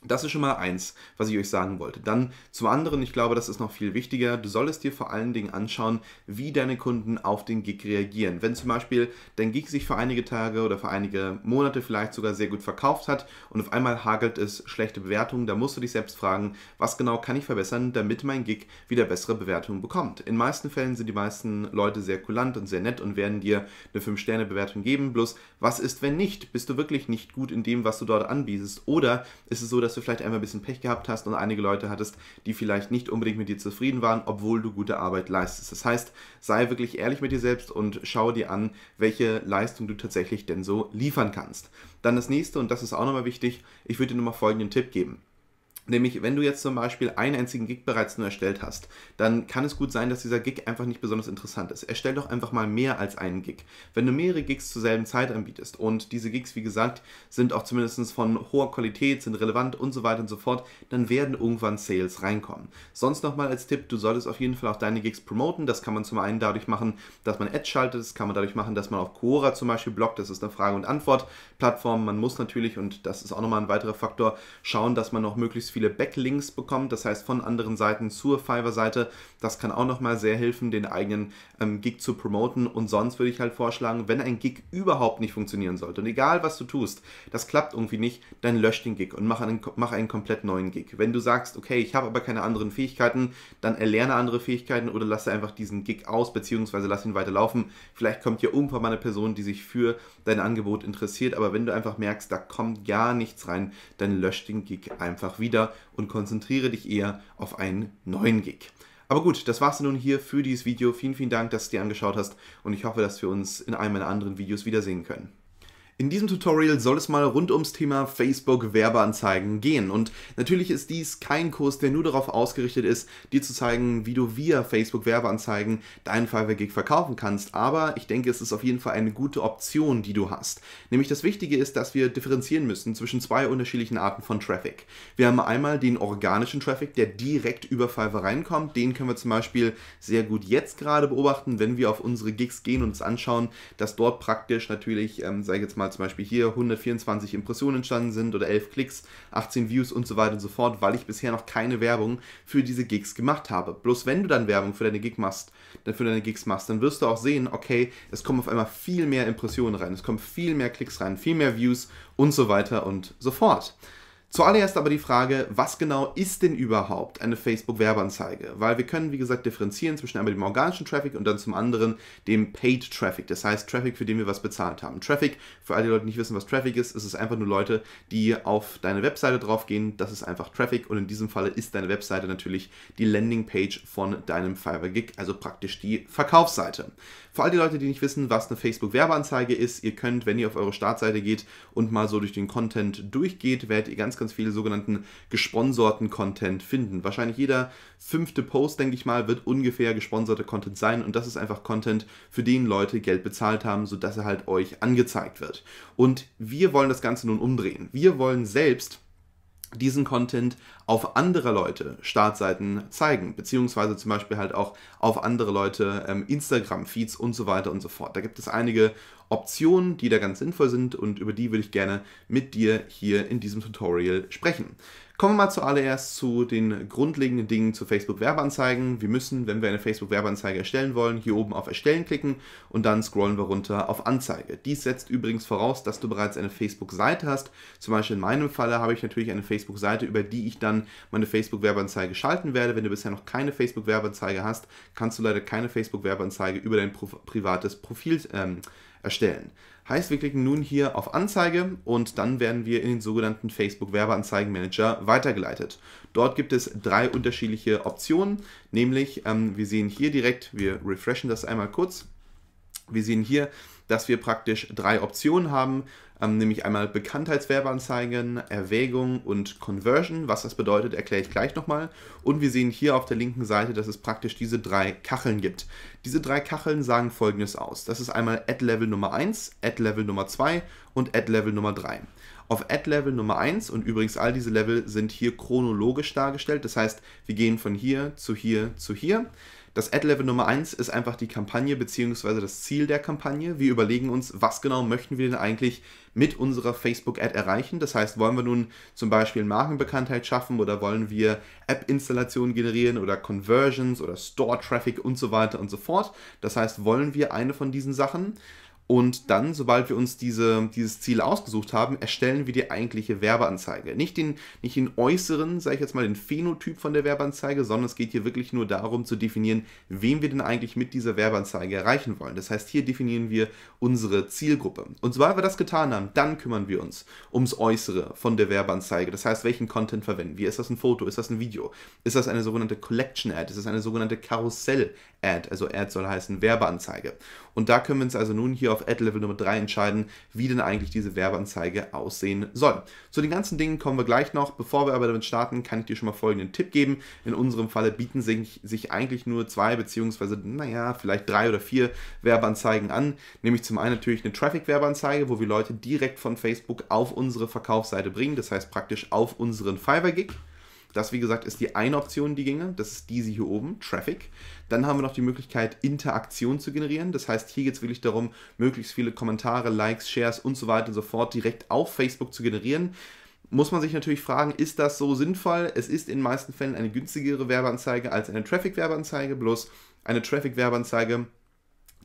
Das ist schon mal eins, was ich euch sagen wollte. Dann zum anderen, ich glaube, das ist noch viel wichtiger, du solltest dir vor allen Dingen anschauen, wie deine Kunden auf den Gig reagieren. Wenn zum Beispiel dein Gig sich für einige Tage oder für einige Monate vielleicht sogar sehr gut verkauft hat und auf einmal hagelt es schlechte Bewertungen, da musst du dich selbst fragen, was genau kann ich verbessern, damit mein Gig wieder bessere Bewertungen bekommt. In meisten Fällen sind die meisten Leute sehr kulant und sehr nett und werden dir eine 5-Sterne-Bewertung geben. Bloß, was ist, wenn nicht? Bist du wirklich nicht gut in dem, was du dort anbietest? Oder ist es so, dass dass du vielleicht einmal ein bisschen Pech gehabt hast und einige Leute hattest, die vielleicht nicht unbedingt mit dir zufrieden waren, obwohl du gute Arbeit leistest. Das heißt, sei wirklich ehrlich mit dir selbst und schaue dir an, welche Leistung du tatsächlich denn so liefern kannst. Dann das nächste, und das ist auch nochmal wichtig, ich würde dir nochmal folgenden Tipp geben. Nämlich, wenn du jetzt zum Beispiel einen einzigen Gig bereits nur erstellt hast, dann kann es gut sein, dass dieser Gig einfach nicht besonders interessant ist. Erstell doch einfach mal mehr als einen Gig. Wenn du mehrere Gigs zur selben Zeit anbietest und diese Gigs, wie gesagt, sind auch zumindest von hoher Qualität, sind relevant und so weiter und so fort, dann werden irgendwann Sales reinkommen. Sonst nochmal als Tipp, du solltest auf jeden Fall auch deine Gigs promoten. Das kann man zum einen dadurch machen, dass man Ads schaltet, das kann man dadurch machen, dass man auf Quora zum Beispiel bloggt, das ist eine Frage- und Antwort-Plattform. Man muss natürlich, und das ist auch nochmal ein weiterer Faktor, schauen, dass man noch möglichst viele Backlinks bekommt, das heißt von anderen Seiten zur Fiverr-Seite. Das kann auch nochmal sehr helfen, den eigenen ähm, Gig zu promoten. Und sonst würde ich halt vorschlagen, wenn ein Gig überhaupt nicht funktionieren sollte und egal was du tust, das klappt irgendwie nicht, dann lösch den Gig und mach einen, mach einen komplett neuen Gig. Wenn du sagst, okay, ich habe aber keine anderen Fähigkeiten, dann erlerne andere Fähigkeiten oder lasse einfach diesen Gig aus, beziehungsweise lass ihn weiterlaufen. Vielleicht kommt hier irgendwann mal eine Person, die sich für dein Angebot interessiert, aber wenn du einfach merkst, da kommt gar nichts rein, dann lösch den Gig einfach wieder weniger und konzentriere dich eher auf einen neuen Gig. Aber gut, das war's nun hier für dieses Video. Vielen, vielen Dank, dass du dir angeschaut hast und ich hoffe, dass wir uns in einem meiner anderen Videos wiedersehen können. In diesem Tutorial soll es mal rund ums Thema Facebook Werbeanzeigen gehen und natürlich ist dies kein Kurs, der nur darauf ausgerichtet ist, dir zu zeigen, wie du via Facebook Werbeanzeigen deinen Fiverr Gig verkaufen kannst, aber ich denke, es ist auf jeden Fall eine gute Option, die du hast. Nämlich das Wichtige ist, dass wir differenzieren müssen zwischen zwei unterschiedlichen Arten von Traffic. Wir haben einmal den organischen Traffic, der direkt über Fiverr reinkommt, den können wir zum Beispiel sehr gut jetzt gerade beobachten, wenn wir auf unsere Gigs gehen und uns anschauen, dass dort praktisch natürlich, ähm, sage ich jetzt mal, mal zum Beispiel hier 124 Impressionen entstanden sind oder 11 Klicks, 18 Views und so weiter und so fort, weil ich bisher noch keine Werbung für diese Gigs gemacht habe. Bloß wenn du dann Werbung für deine Gig machst, dann äh, für deine Gigs machst, dann wirst du auch sehen, okay, es kommen auf einmal viel mehr Impressionen rein, es kommen viel mehr Klicks rein, viel mehr Views und so weiter und so fort. Zuallererst aber die Frage, was genau ist denn überhaupt eine Facebook-Werbeanzeige? Weil wir können, wie gesagt, differenzieren zwischen einmal dem organischen Traffic und dann zum anderen dem Paid Traffic. Das heißt Traffic, für den wir was bezahlt haben. Traffic, für alle die Leute, die nicht wissen, was Traffic ist, ist es einfach nur Leute, die auf deine Webseite draufgehen. Das ist einfach Traffic und in diesem Falle ist deine Webseite natürlich die Landingpage von deinem Fiverr Gig, also praktisch die Verkaufsseite. Für all die Leute, die nicht wissen, was eine Facebook-Werbeanzeige ist, ihr könnt, wenn ihr auf eure Startseite geht und mal so durch den Content durchgeht, werdet ihr ganz, ganz ganz viel sogenannten gesponsorten Content finden. Wahrscheinlich jeder fünfte Post, denke ich mal, wird ungefähr gesponsorter Content sein und das ist einfach Content, für den Leute Geld bezahlt haben, sodass er halt euch angezeigt wird. Und wir wollen das Ganze nun umdrehen. Wir wollen selbst diesen Content auf andere Leute Startseiten zeigen, beziehungsweise zum Beispiel halt auch auf andere Leute ähm, Instagram-Feeds und so weiter und so fort. Da gibt es einige Optionen, die da ganz sinnvoll sind und über die würde ich gerne mit dir hier in diesem Tutorial sprechen. Kommen wir mal zuallererst zu den grundlegenden Dingen zu Facebook-Werbeanzeigen. Wir müssen, wenn wir eine Facebook-Werbeanzeige erstellen wollen, hier oben auf Erstellen klicken und dann scrollen wir runter auf Anzeige. Dies setzt übrigens voraus, dass du bereits eine Facebook-Seite hast. Zum Beispiel in meinem Falle habe ich natürlich eine Facebook-Seite, über die ich dann meine Facebook-Werbeanzeige schalten werde. Wenn du bisher noch keine Facebook-Werbeanzeige hast, kannst du leider keine Facebook-Werbeanzeige über dein privates Profil ähm, erstellen. Heißt, wir klicken nun hier auf Anzeige und dann werden wir in den sogenannten Facebook Werbeanzeigenmanager weitergeleitet. Dort gibt es drei unterschiedliche Optionen, nämlich ähm, wir sehen hier direkt, wir refreshen das einmal kurz, wir sehen hier, dass wir praktisch drei Optionen haben ähm, nämlich einmal Bekanntheitswerbeanzeigen, Erwägung und Conversion. Was das bedeutet, erkläre ich gleich nochmal. Und wir sehen hier auf der linken Seite, dass es praktisch diese drei Kacheln gibt. Diese drei Kacheln sagen folgendes aus. Das ist einmal Ad-Level Nummer 1, Ad-Level Nummer 2 und Ad-Level Nummer 3. Auf Ad-Level Nummer 1 und übrigens all diese Level sind hier chronologisch dargestellt. Das heißt, wir gehen von hier zu hier zu hier. Das Ad-Level Nummer 1 ist einfach die Kampagne bzw. das Ziel der Kampagne. Wir überlegen uns, was genau möchten wir denn eigentlich mit unserer Facebook-Ad erreichen. Das heißt, wollen wir nun zum Beispiel Markenbekanntheit schaffen oder wollen wir App-Installationen generieren oder Conversions oder Store-Traffic und so weiter und so fort. Das heißt, wollen wir eine von diesen Sachen? Und dann, sobald wir uns diese, dieses Ziel ausgesucht haben, erstellen wir die eigentliche Werbeanzeige. Nicht den, nicht den äußeren, sage ich jetzt mal, den Phänotyp von der Werbeanzeige, sondern es geht hier wirklich nur darum zu definieren, wem wir denn eigentlich mit dieser Werbeanzeige erreichen wollen. Das heißt, hier definieren wir unsere Zielgruppe. Und sobald wir das getan haben, dann kümmern wir uns ums Äußere von der Werbeanzeige. Das heißt, welchen Content verwenden wir? Ist das ein Foto? Ist das ein Video? Ist das eine sogenannte Collection-Ad? Ist das eine sogenannte Karussell-Ad? Also Ad soll heißen Werbeanzeige. Und da können wir uns also nun hier auf auf Ad-Level Nummer 3 entscheiden, wie denn eigentlich diese Werbeanzeige aussehen soll. Zu den ganzen Dingen kommen wir gleich noch. Bevor wir aber damit starten, kann ich dir schon mal folgenden Tipp geben. In unserem Falle bieten sich, sich eigentlich nur zwei beziehungsweise, naja, vielleicht drei oder vier Werbeanzeigen an. Nämlich zum einen natürlich eine Traffic-Werbeanzeige, wo wir Leute direkt von Facebook auf unsere Verkaufsseite bringen, das heißt praktisch auf unseren Fiverr-Gig. Das, wie gesagt, ist die eine Option, die ginge. Das ist diese hier oben, Traffic. Dann haben wir noch die Möglichkeit, Interaktion zu generieren. Das heißt, hier geht es wirklich darum, möglichst viele Kommentare, Likes, Shares und so weiter und so fort direkt auf Facebook zu generieren muss man sich natürlich fragen, ist das so sinnvoll? Es ist in den meisten Fällen eine günstigere Werbeanzeige als eine Traffic-Werbeanzeige, bloß eine Traffic-Werbeanzeige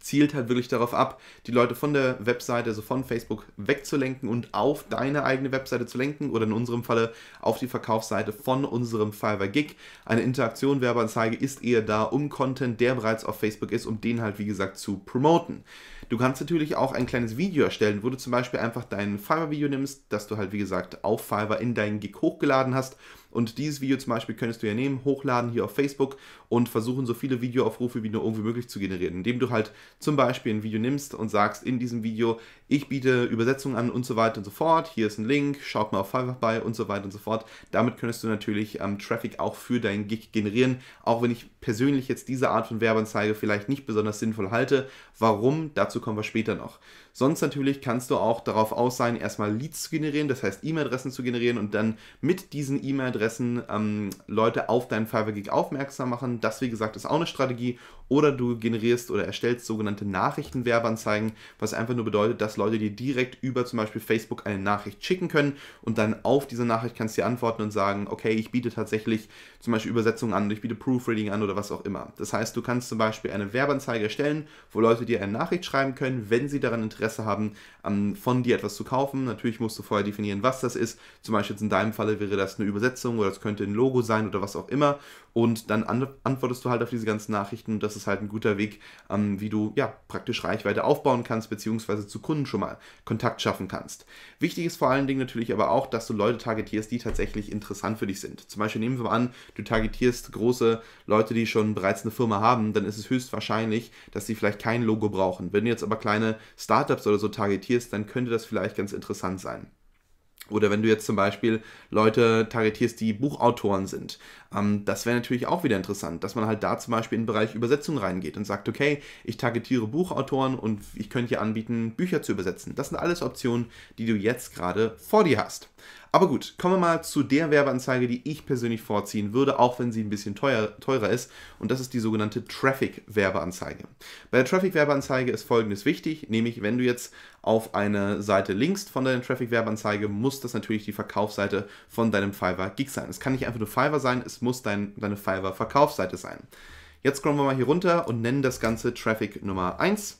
zielt halt wirklich darauf ab, die Leute von der Webseite, also von Facebook wegzulenken und auf deine eigene Webseite zu lenken oder in unserem Falle auf die Verkaufsseite von unserem Fiverr Gig. Eine Interaktion Werbeanzeige ist eher da, um Content, der bereits auf Facebook ist, um den halt wie gesagt zu promoten. Du kannst natürlich auch ein kleines Video erstellen, wo du zum Beispiel einfach dein Fiverr-Video nimmst, das du halt wie gesagt auf Fiverr in deinen Gig hochgeladen hast und dieses Video zum Beispiel könntest du ja nehmen, hochladen hier auf Facebook und versuchen so viele Videoaufrufe wie nur irgendwie möglich zu generieren, indem du halt zum Beispiel ein Video nimmst und sagst in diesem Video, ich biete Übersetzungen an und so weiter und so fort, hier ist ein Link, schaut mal auf Fiverr bei und so weiter und so fort. Damit könntest du natürlich ähm, Traffic auch für deinen Gig generieren, auch wenn ich persönlich jetzt diese Art von Werbeanzeige vielleicht nicht besonders sinnvoll halte. Warum? Dazu kommen wir später noch. Sonst natürlich kannst du auch darauf aus sein, erstmal Leads zu generieren, das heißt E-Mail-Adressen zu generieren und dann mit diesen E-Mail-Adressen ähm, Leute auf deinen Fiverr-Gig aufmerksam machen, das, wie gesagt, ist auch eine Strategie. Oder du generierst oder erstellst sogenannte Nachrichtenwerbeanzeigen, was einfach nur bedeutet, dass Leute dir direkt über zum Beispiel Facebook eine Nachricht schicken können und dann auf diese Nachricht kannst du dir antworten und sagen, okay, ich biete tatsächlich zum Beispiel Übersetzungen an, ich biete Proofreading an oder was auch immer. Das heißt, du kannst zum Beispiel eine Werbeanzeige erstellen, wo Leute dir eine Nachricht schreiben können, wenn sie daran Interesse haben, ähm, von dir etwas zu kaufen. Natürlich musst du vorher definieren, was das ist. Zum Beispiel in deinem Falle wäre das eine Übersetzung oder es könnte ein Logo sein oder was auch immer. Und dann antwortest du halt auf diese ganzen Nachrichten das ist ist halt ein guter Weg, ähm, wie du ja praktisch Reichweite aufbauen kannst, beziehungsweise zu Kunden schon mal Kontakt schaffen kannst. Wichtig ist vor allen Dingen natürlich aber auch, dass du Leute targetierst, die tatsächlich interessant für dich sind. Zum Beispiel nehmen wir mal an, du targetierst große Leute, die schon bereits eine Firma haben, dann ist es höchstwahrscheinlich, dass sie vielleicht kein Logo brauchen. Wenn du jetzt aber kleine Startups oder so targetierst, dann könnte das vielleicht ganz interessant sein. Oder wenn du jetzt zum Beispiel Leute targetierst, die Buchautoren sind. Ähm, das wäre natürlich auch wieder interessant, dass man halt da zum Beispiel in den Bereich Übersetzung reingeht und sagt, okay, ich targetiere Buchautoren und ich könnte dir anbieten, Bücher zu übersetzen. Das sind alles Optionen, die du jetzt gerade vor dir hast. Aber gut, kommen wir mal zu der Werbeanzeige, die ich persönlich vorziehen würde, auch wenn sie ein bisschen teuer, teurer ist. Und das ist die sogenannte Traffic-Werbeanzeige. Bei der Traffic-Werbeanzeige ist Folgendes wichtig, nämlich wenn du jetzt auf eine Seite linkst von deiner Traffic-Werbeanzeige, muss das natürlich die Verkaufsseite von deinem Fiverr-Gig sein. Es kann nicht einfach nur Fiverr sein, es muss dein, deine Fiverr-Verkaufsseite sein. Jetzt scrollen wir mal hier runter und nennen das Ganze Traffic Nummer 1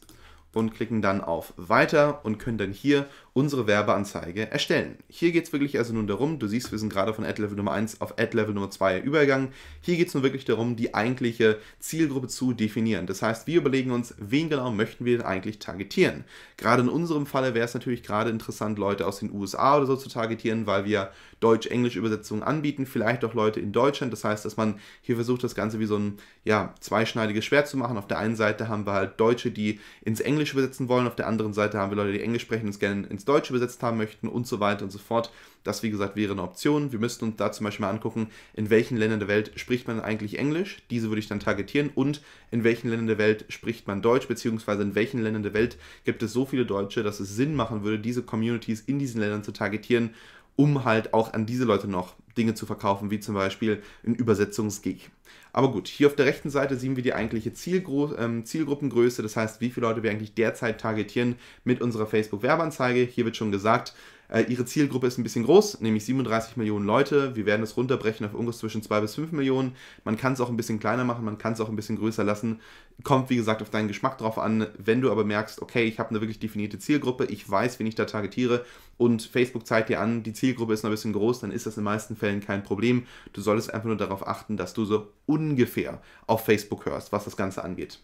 und klicken dann auf Weiter und können dann hier unsere Werbeanzeige erstellen. Hier geht es wirklich also nun darum, du siehst, wir sind gerade von Ad-Level Nummer 1 auf Ad-Level Nummer 2 übergegangen. Hier geht es nun wirklich darum, die eigentliche Zielgruppe zu definieren. Das heißt, wir überlegen uns, wen genau möchten wir denn eigentlich targetieren. Gerade in unserem Falle wäre es natürlich gerade interessant, Leute aus den USA oder so zu targetieren, weil wir Deutsch-Englisch-Übersetzungen anbieten, vielleicht auch Leute in Deutschland. Das heißt, dass man hier versucht, das Ganze wie so ein ja, zweischneidiges Schwert zu machen. Auf der einen Seite haben wir halt Deutsche, die ins Englisch übersetzen wollen, auf der anderen Seite haben wir Leute, die Englisch sprechen und es gerne ins Deutsche übersetzt haben möchten und so weiter und so fort. Das, wie gesagt, wäre eine Option. Wir müssten uns da zum Beispiel mal angucken, in welchen Ländern der Welt spricht man eigentlich Englisch. Diese würde ich dann targetieren. Und in welchen Ländern der Welt spricht man Deutsch, beziehungsweise in welchen Ländern der Welt gibt es so viele Deutsche, dass es Sinn machen würde, diese Communities in diesen Ländern zu targetieren, um halt auch an diese Leute noch Dinge zu verkaufen, wie zum Beispiel ein Übersetzungsgeek. Aber gut, hier auf der rechten Seite sehen wir die eigentliche Zielgru ähm, Zielgruppengröße, das heißt, wie viele Leute wir eigentlich derzeit targetieren mit unserer Facebook-Werbeanzeige. Hier wird schon gesagt, äh, ihre Zielgruppe ist ein bisschen groß, nämlich 37 Millionen Leute. Wir werden es runterbrechen auf irgendwas zwischen 2 bis 5 Millionen. Man kann es auch ein bisschen kleiner machen, man kann es auch ein bisschen größer lassen. Kommt, wie gesagt, auf deinen Geschmack drauf an. Wenn du aber merkst, okay, ich habe eine wirklich definierte Zielgruppe, ich weiß, wen ich da targetiere und Facebook zeigt dir an, die Zielgruppe ist noch ein bisschen groß, dann ist das in den meisten Fällen kein Problem. Du solltest einfach nur darauf achten, dass du so ungefähr auf Facebook hörst, was das Ganze angeht.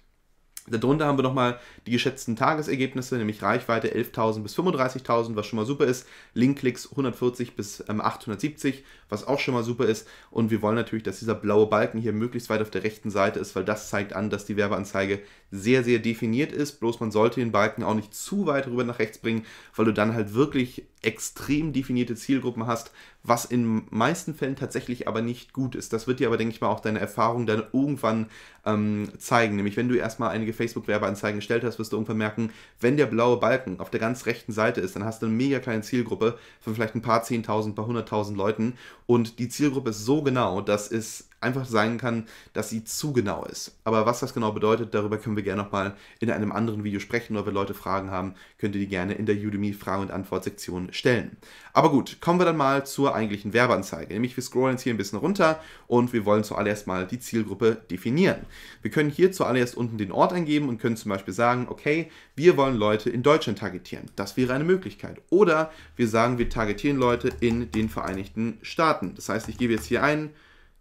Darunter haben wir nochmal die geschätzten Tagesergebnisse, nämlich Reichweite 11.000 bis 35.000, was schon mal super ist. Linkklicks 140 bis ähm, 870, was auch schon mal super ist. Und wir wollen natürlich, dass dieser blaue Balken hier möglichst weit auf der rechten Seite ist, weil das zeigt an, dass die Werbeanzeige sehr, sehr definiert ist. Bloß man sollte den Balken auch nicht zu weit rüber nach rechts bringen, weil du dann halt wirklich extrem definierte Zielgruppen hast, was in meisten Fällen tatsächlich aber nicht gut ist. Das wird dir aber, denke ich mal, auch deine Erfahrung dann irgendwann ähm, zeigen. Nämlich, wenn du erstmal einige Facebook-Werbeanzeigen gestellt hast, wirst du irgendwann merken, wenn der blaue Balken auf der ganz rechten Seite ist, dann hast du eine mega kleine Zielgruppe von vielleicht ein paar 10.000, ein paar 100.000 Leuten und die Zielgruppe ist so genau, dass es einfach sein kann, dass sie zu genau ist. Aber was das genau bedeutet, darüber können wir gerne nochmal in einem anderen Video sprechen oder wenn Leute Fragen haben, könnt ihr die gerne in der Udemy Frage- und Antwort-Sektion stellen. Aber gut, kommen wir dann mal zur eigentlichen Werbeanzeige. Nämlich wir scrollen jetzt hier ein bisschen runter und wir wollen zuallererst mal die Zielgruppe definieren. Wir können hier zuallererst unten den Ort eingeben und können zum Beispiel sagen, okay, wir wollen Leute in Deutschland targetieren. Das wäre eine Möglichkeit. Oder wir sagen, wir targetieren Leute in den Vereinigten Staaten. Das heißt, ich gebe jetzt hier ein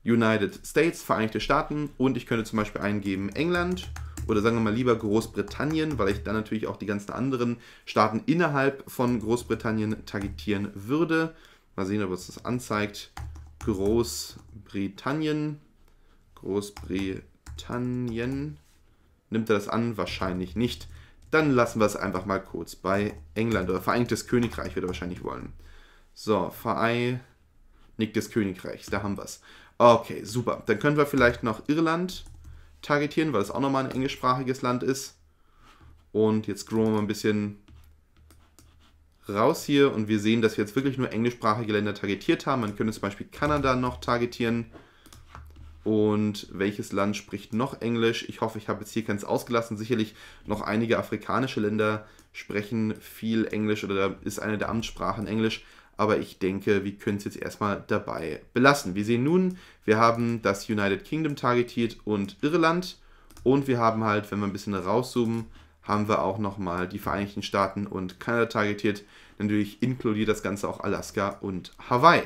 United States, Vereinigte Staaten und ich könnte zum Beispiel eingeben England oder sagen wir mal lieber Großbritannien, weil ich dann natürlich auch die ganzen anderen Staaten innerhalb von Großbritannien targetieren würde. Mal sehen, ob es das anzeigt. Großbritannien. Großbritannien. Nimmt er das an? Wahrscheinlich nicht. Dann lassen wir es einfach mal kurz bei England oder Vereinigtes Königreich würde er wahrscheinlich wollen. So, Vereinigtes Königreich, da haben wir es. Okay, super. Dann können wir vielleicht noch Irland targetieren, weil es auch nochmal ein englischsprachiges Land ist. Und jetzt scrollen wir mal ein bisschen raus hier und wir sehen, dass wir jetzt wirklich nur englischsprachige Länder targetiert haben. Man könnte zum Beispiel Kanada noch targetieren. Und welches Land spricht noch Englisch? Ich hoffe, ich habe jetzt hier keins ausgelassen. Sicherlich noch einige afrikanische Länder sprechen viel Englisch oder ist eine der Amtssprachen Englisch aber ich denke, wir können es jetzt erstmal dabei belassen. Wir sehen nun, wir haben das United Kingdom targetiert und Irland und wir haben halt, wenn wir ein bisschen rauszoomen, haben wir auch nochmal die Vereinigten Staaten und Kanada targetiert. Natürlich inkludiert das Ganze auch Alaska und Hawaii.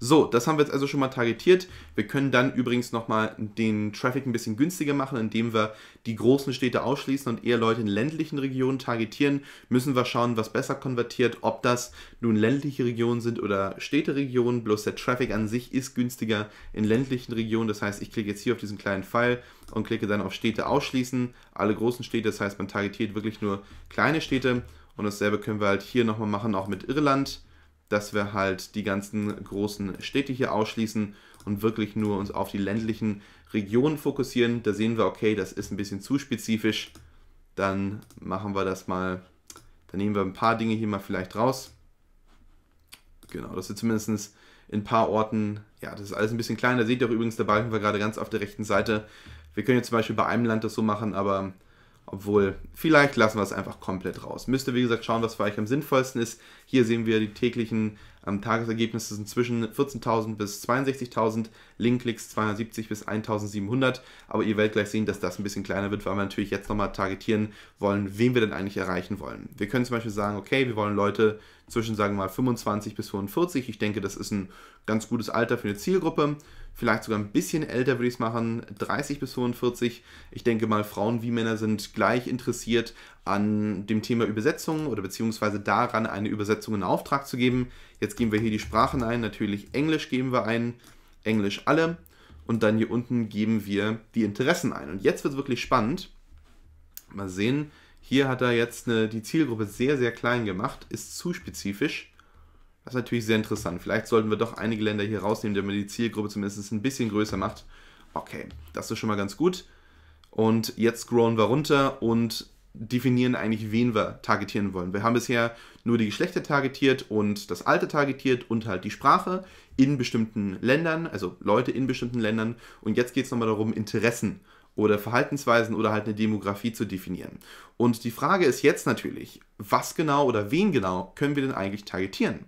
So, das haben wir jetzt also schon mal targetiert. Wir können dann übrigens nochmal den Traffic ein bisschen günstiger machen, indem wir die großen Städte ausschließen und eher Leute in ländlichen Regionen targetieren. Müssen wir schauen, was besser konvertiert, ob das nun ländliche Regionen sind oder Städteregionen. Bloß der Traffic an sich ist günstiger in ländlichen Regionen. Das heißt, ich klicke jetzt hier auf diesen kleinen Pfeil und klicke dann auf Städte ausschließen. Alle großen Städte, das heißt, man targetiert wirklich nur kleine Städte. Und dasselbe können wir halt hier nochmal machen, auch mit Irland dass wir halt die ganzen großen Städte hier ausschließen und wirklich nur uns auf die ländlichen Regionen fokussieren. Da sehen wir, okay, das ist ein bisschen zu spezifisch. Dann machen wir das mal, dann nehmen wir ein paar Dinge hier mal vielleicht raus. Genau, das ist zumindest in ein paar Orten, ja, das ist alles ein bisschen kleiner. Seht ihr auch übrigens, der Balken war gerade ganz auf der rechten Seite. Wir können jetzt zum Beispiel bei einem Land das so machen, aber obwohl, vielleicht lassen wir es einfach komplett raus. Müsste, wie gesagt, schauen, was für euch am sinnvollsten ist. Hier sehen wir die täglichen am Tagesergebnis sind zwischen 14.000 bis 62.000, Linkklicks 270 bis 1.700. Aber ihr werdet gleich sehen, dass das ein bisschen kleiner wird, weil wir natürlich jetzt nochmal targetieren wollen, wen wir denn eigentlich erreichen wollen. Wir können zum Beispiel sagen, okay, wir wollen Leute zwischen, sagen wir mal, 25 bis 45. Ich denke, das ist ein ganz gutes Alter für eine Zielgruppe. Vielleicht sogar ein bisschen älter würde ich es machen, 30 bis 45. Ich denke mal, Frauen wie Männer sind gleich interessiert, an dem Thema Übersetzung oder beziehungsweise daran, eine Übersetzung in Auftrag zu geben. Jetzt geben wir hier die Sprachen ein, natürlich Englisch geben wir ein, Englisch alle und dann hier unten geben wir die Interessen ein. Und jetzt wird es wirklich spannend. Mal sehen, hier hat er jetzt eine, die Zielgruppe sehr, sehr klein gemacht, ist zu spezifisch. Das ist natürlich sehr interessant. Vielleicht sollten wir doch einige Länder hier rausnehmen, damit die Zielgruppe zumindest ein bisschen größer macht. Okay, das ist schon mal ganz gut. Und jetzt scrollen wir runter und definieren eigentlich, wen wir targetieren wollen. Wir haben bisher nur die Geschlechter targetiert und das Alter targetiert und halt die Sprache in bestimmten Ländern, also Leute in bestimmten Ländern. Und jetzt geht es nochmal darum, Interessen oder Verhaltensweisen oder halt eine Demografie zu definieren. Und die Frage ist jetzt natürlich, was genau oder wen genau können wir denn eigentlich targetieren?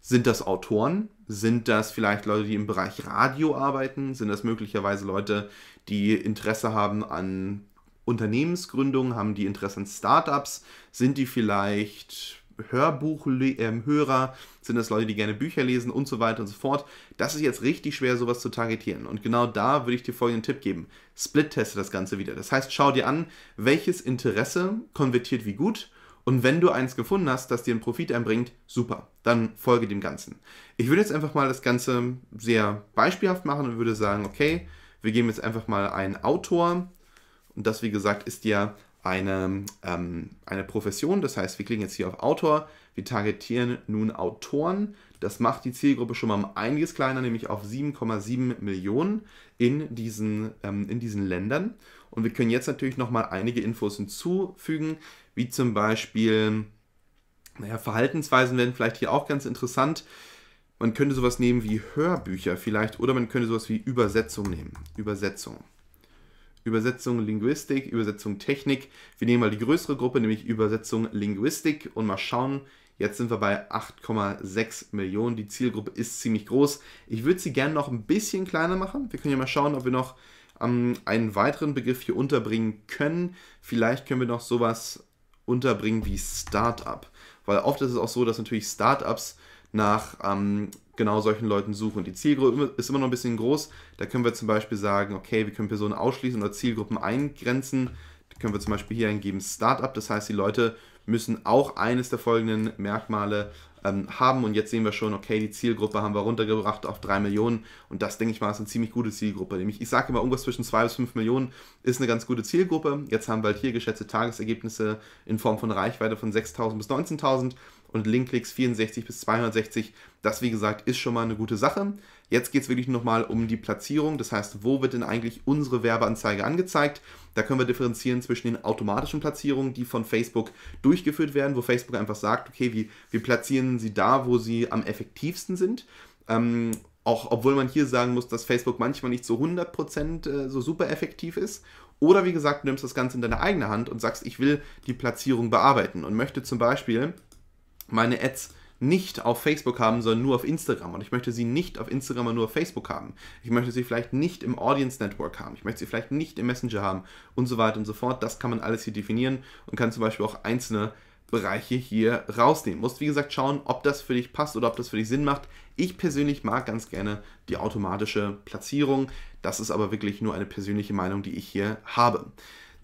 Sind das Autoren? Sind das vielleicht Leute, die im Bereich Radio arbeiten? Sind das möglicherweise Leute, die Interesse haben an Unternehmensgründung? Haben die Interesse an Startups? Sind die vielleicht Hörbuchhörer? Ähm, äh, sind das Leute, die gerne Bücher lesen und so weiter und so fort? Das ist jetzt richtig schwer, sowas zu targetieren. Und genau da würde ich dir folgenden Tipp geben. Split-teste das Ganze wieder. Das heißt, schau dir an, welches Interesse konvertiert wie gut und wenn du eins gefunden hast, das dir einen Profit einbringt, super, dann folge dem Ganzen. Ich würde jetzt einfach mal das Ganze sehr beispielhaft machen und würde sagen, okay, wir geben jetzt einfach mal einen Autor, und das, wie gesagt, ist ja eine, ähm, eine Profession. Das heißt, wir klicken jetzt hier auf Autor. Wir targetieren nun Autoren. Das macht die Zielgruppe schon mal um einiges kleiner, nämlich auf 7,7 Millionen in diesen, ähm, in diesen Ländern. Und wir können jetzt natürlich nochmal einige Infos hinzufügen, wie zum Beispiel, naja, Verhaltensweisen werden vielleicht hier auch ganz interessant. Man könnte sowas nehmen wie Hörbücher vielleicht oder man könnte sowas wie Übersetzung nehmen. Übersetzung. Übersetzung Linguistik, Übersetzung Technik. Wir nehmen mal die größere Gruppe, nämlich Übersetzung Linguistik und mal schauen, Jetzt sind wir bei 8,6 Millionen. Die Zielgruppe ist ziemlich groß. Ich würde sie gerne noch ein bisschen kleiner machen. Wir können ja mal schauen, ob wir noch ähm, einen weiteren Begriff hier unterbringen können. Vielleicht können wir noch sowas unterbringen wie Startup. Weil oft ist es auch so, dass natürlich Startups nach ähm, genau solchen Leuten suchen. Die Zielgruppe ist immer noch ein bisschen groß. Da können wir zum Beispiel sagen, okay, wir können Personen ausschließen oder Zielgruppen eingrenzen. Da können wir zum Beispiel hier eingeben Startup. Das heißt, die Leute müssen auch eines der folgenden Merkmale ähm, haben. Und jetzt sehen wir schon, okay, die Zielgruppe haben wir runtergebracht auf 3 Millionen. Und das, denke ich mal, ist eine ziemlich gute Zielgruppe. Nämlich, ich sage immer, irgendwas zwischen 2 bis 5 Millionen ist eine ganz gute Zielgruppe. Jetzt haben wir halt hier geschätzte Tagesergebnisse in Form von Reichweite von 6.000 bis 19.000 und Linkklicks 64 bis 260. Das, wie gesagt, ist schon mal eine gute Sache. Jetzt geht es wirklich nochmal um die Platzierung. Das heißt, wo wird denn eigentlich unsere Werbeanzeige angezeigt? Da können wir differenzieren zwischen den automatischen Platzierungen, die von Facebook durchgeführt werden, wo Facebook einfach sagt, okay, wir, wir platzieren sie da, wo sie am effektivsten sind. Ähm, auch obwohl man hier sagen muss, dass Facebook manchmal nicht zu so 100% äh, so super effektiv ist. Oder wie gesagt, du nimmst das Ganze in deine eigene Hand und sagst, ich will die Platzierung bearbeiten und möchte zum Beispiel meine Ads nicht auf Facebook haben, sondern nur auf Instagram. Und ich möchte sie nicht auf Instagram und nur auf Facebook haben. Ich möchte sie vielleicht nicht im Audience Network haben. Ich möchte sie vielleicht nicht im Messenger haben und so weiter und so fort. Das kann man alles hier definieren und kann zum Beispiel auch einzelne Bereiche hier rausnehmen. Musst wie gesagt schauen, ob das für dich passt oder ob das für dich Sinn macht. Ich persönlich mag ganz gerne die automatische Platzierung. Das ist aber wirklich nur eine persönliche Meinung, die ich hier habe.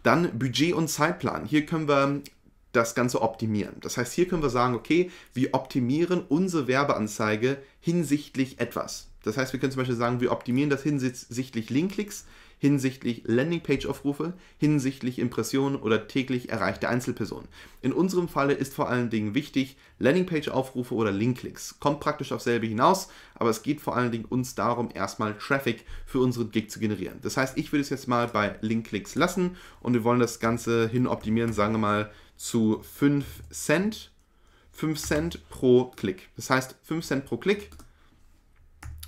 Dann Budget und Zeitplan. Hier können wir das Ganze optimieren. Das heißt, hier können wir sagen, okay, wir optimieren unsere Werbeanzeige hinsichtlich etwas. Das heißt, wir können zum Beispiel sagen, wir optimieren das hinsichtlich Linkklicks, hinsichtlich Landingpage-Aufrufe, hinsichtlich Impressionen oder täglich erreichte Einzelpersonen. In unserem Falle ist vor allen Dingen wichtig Landingpage-Aufrufe oder Linkklicks. Kommt praktisch auf selbe hinaus, aber es geht vor allen Dingen uns darum, erstmal Traffic für unseren Gig zu generieren. Das heißt, ich würde es jetzt mal bei Linkklicks lassen und wir wollen das Ganze hin optimieren, sagen wir mal zu 5 Cent. 5 Cent pro Klick. Das heißt, 5 Cent pro Klick.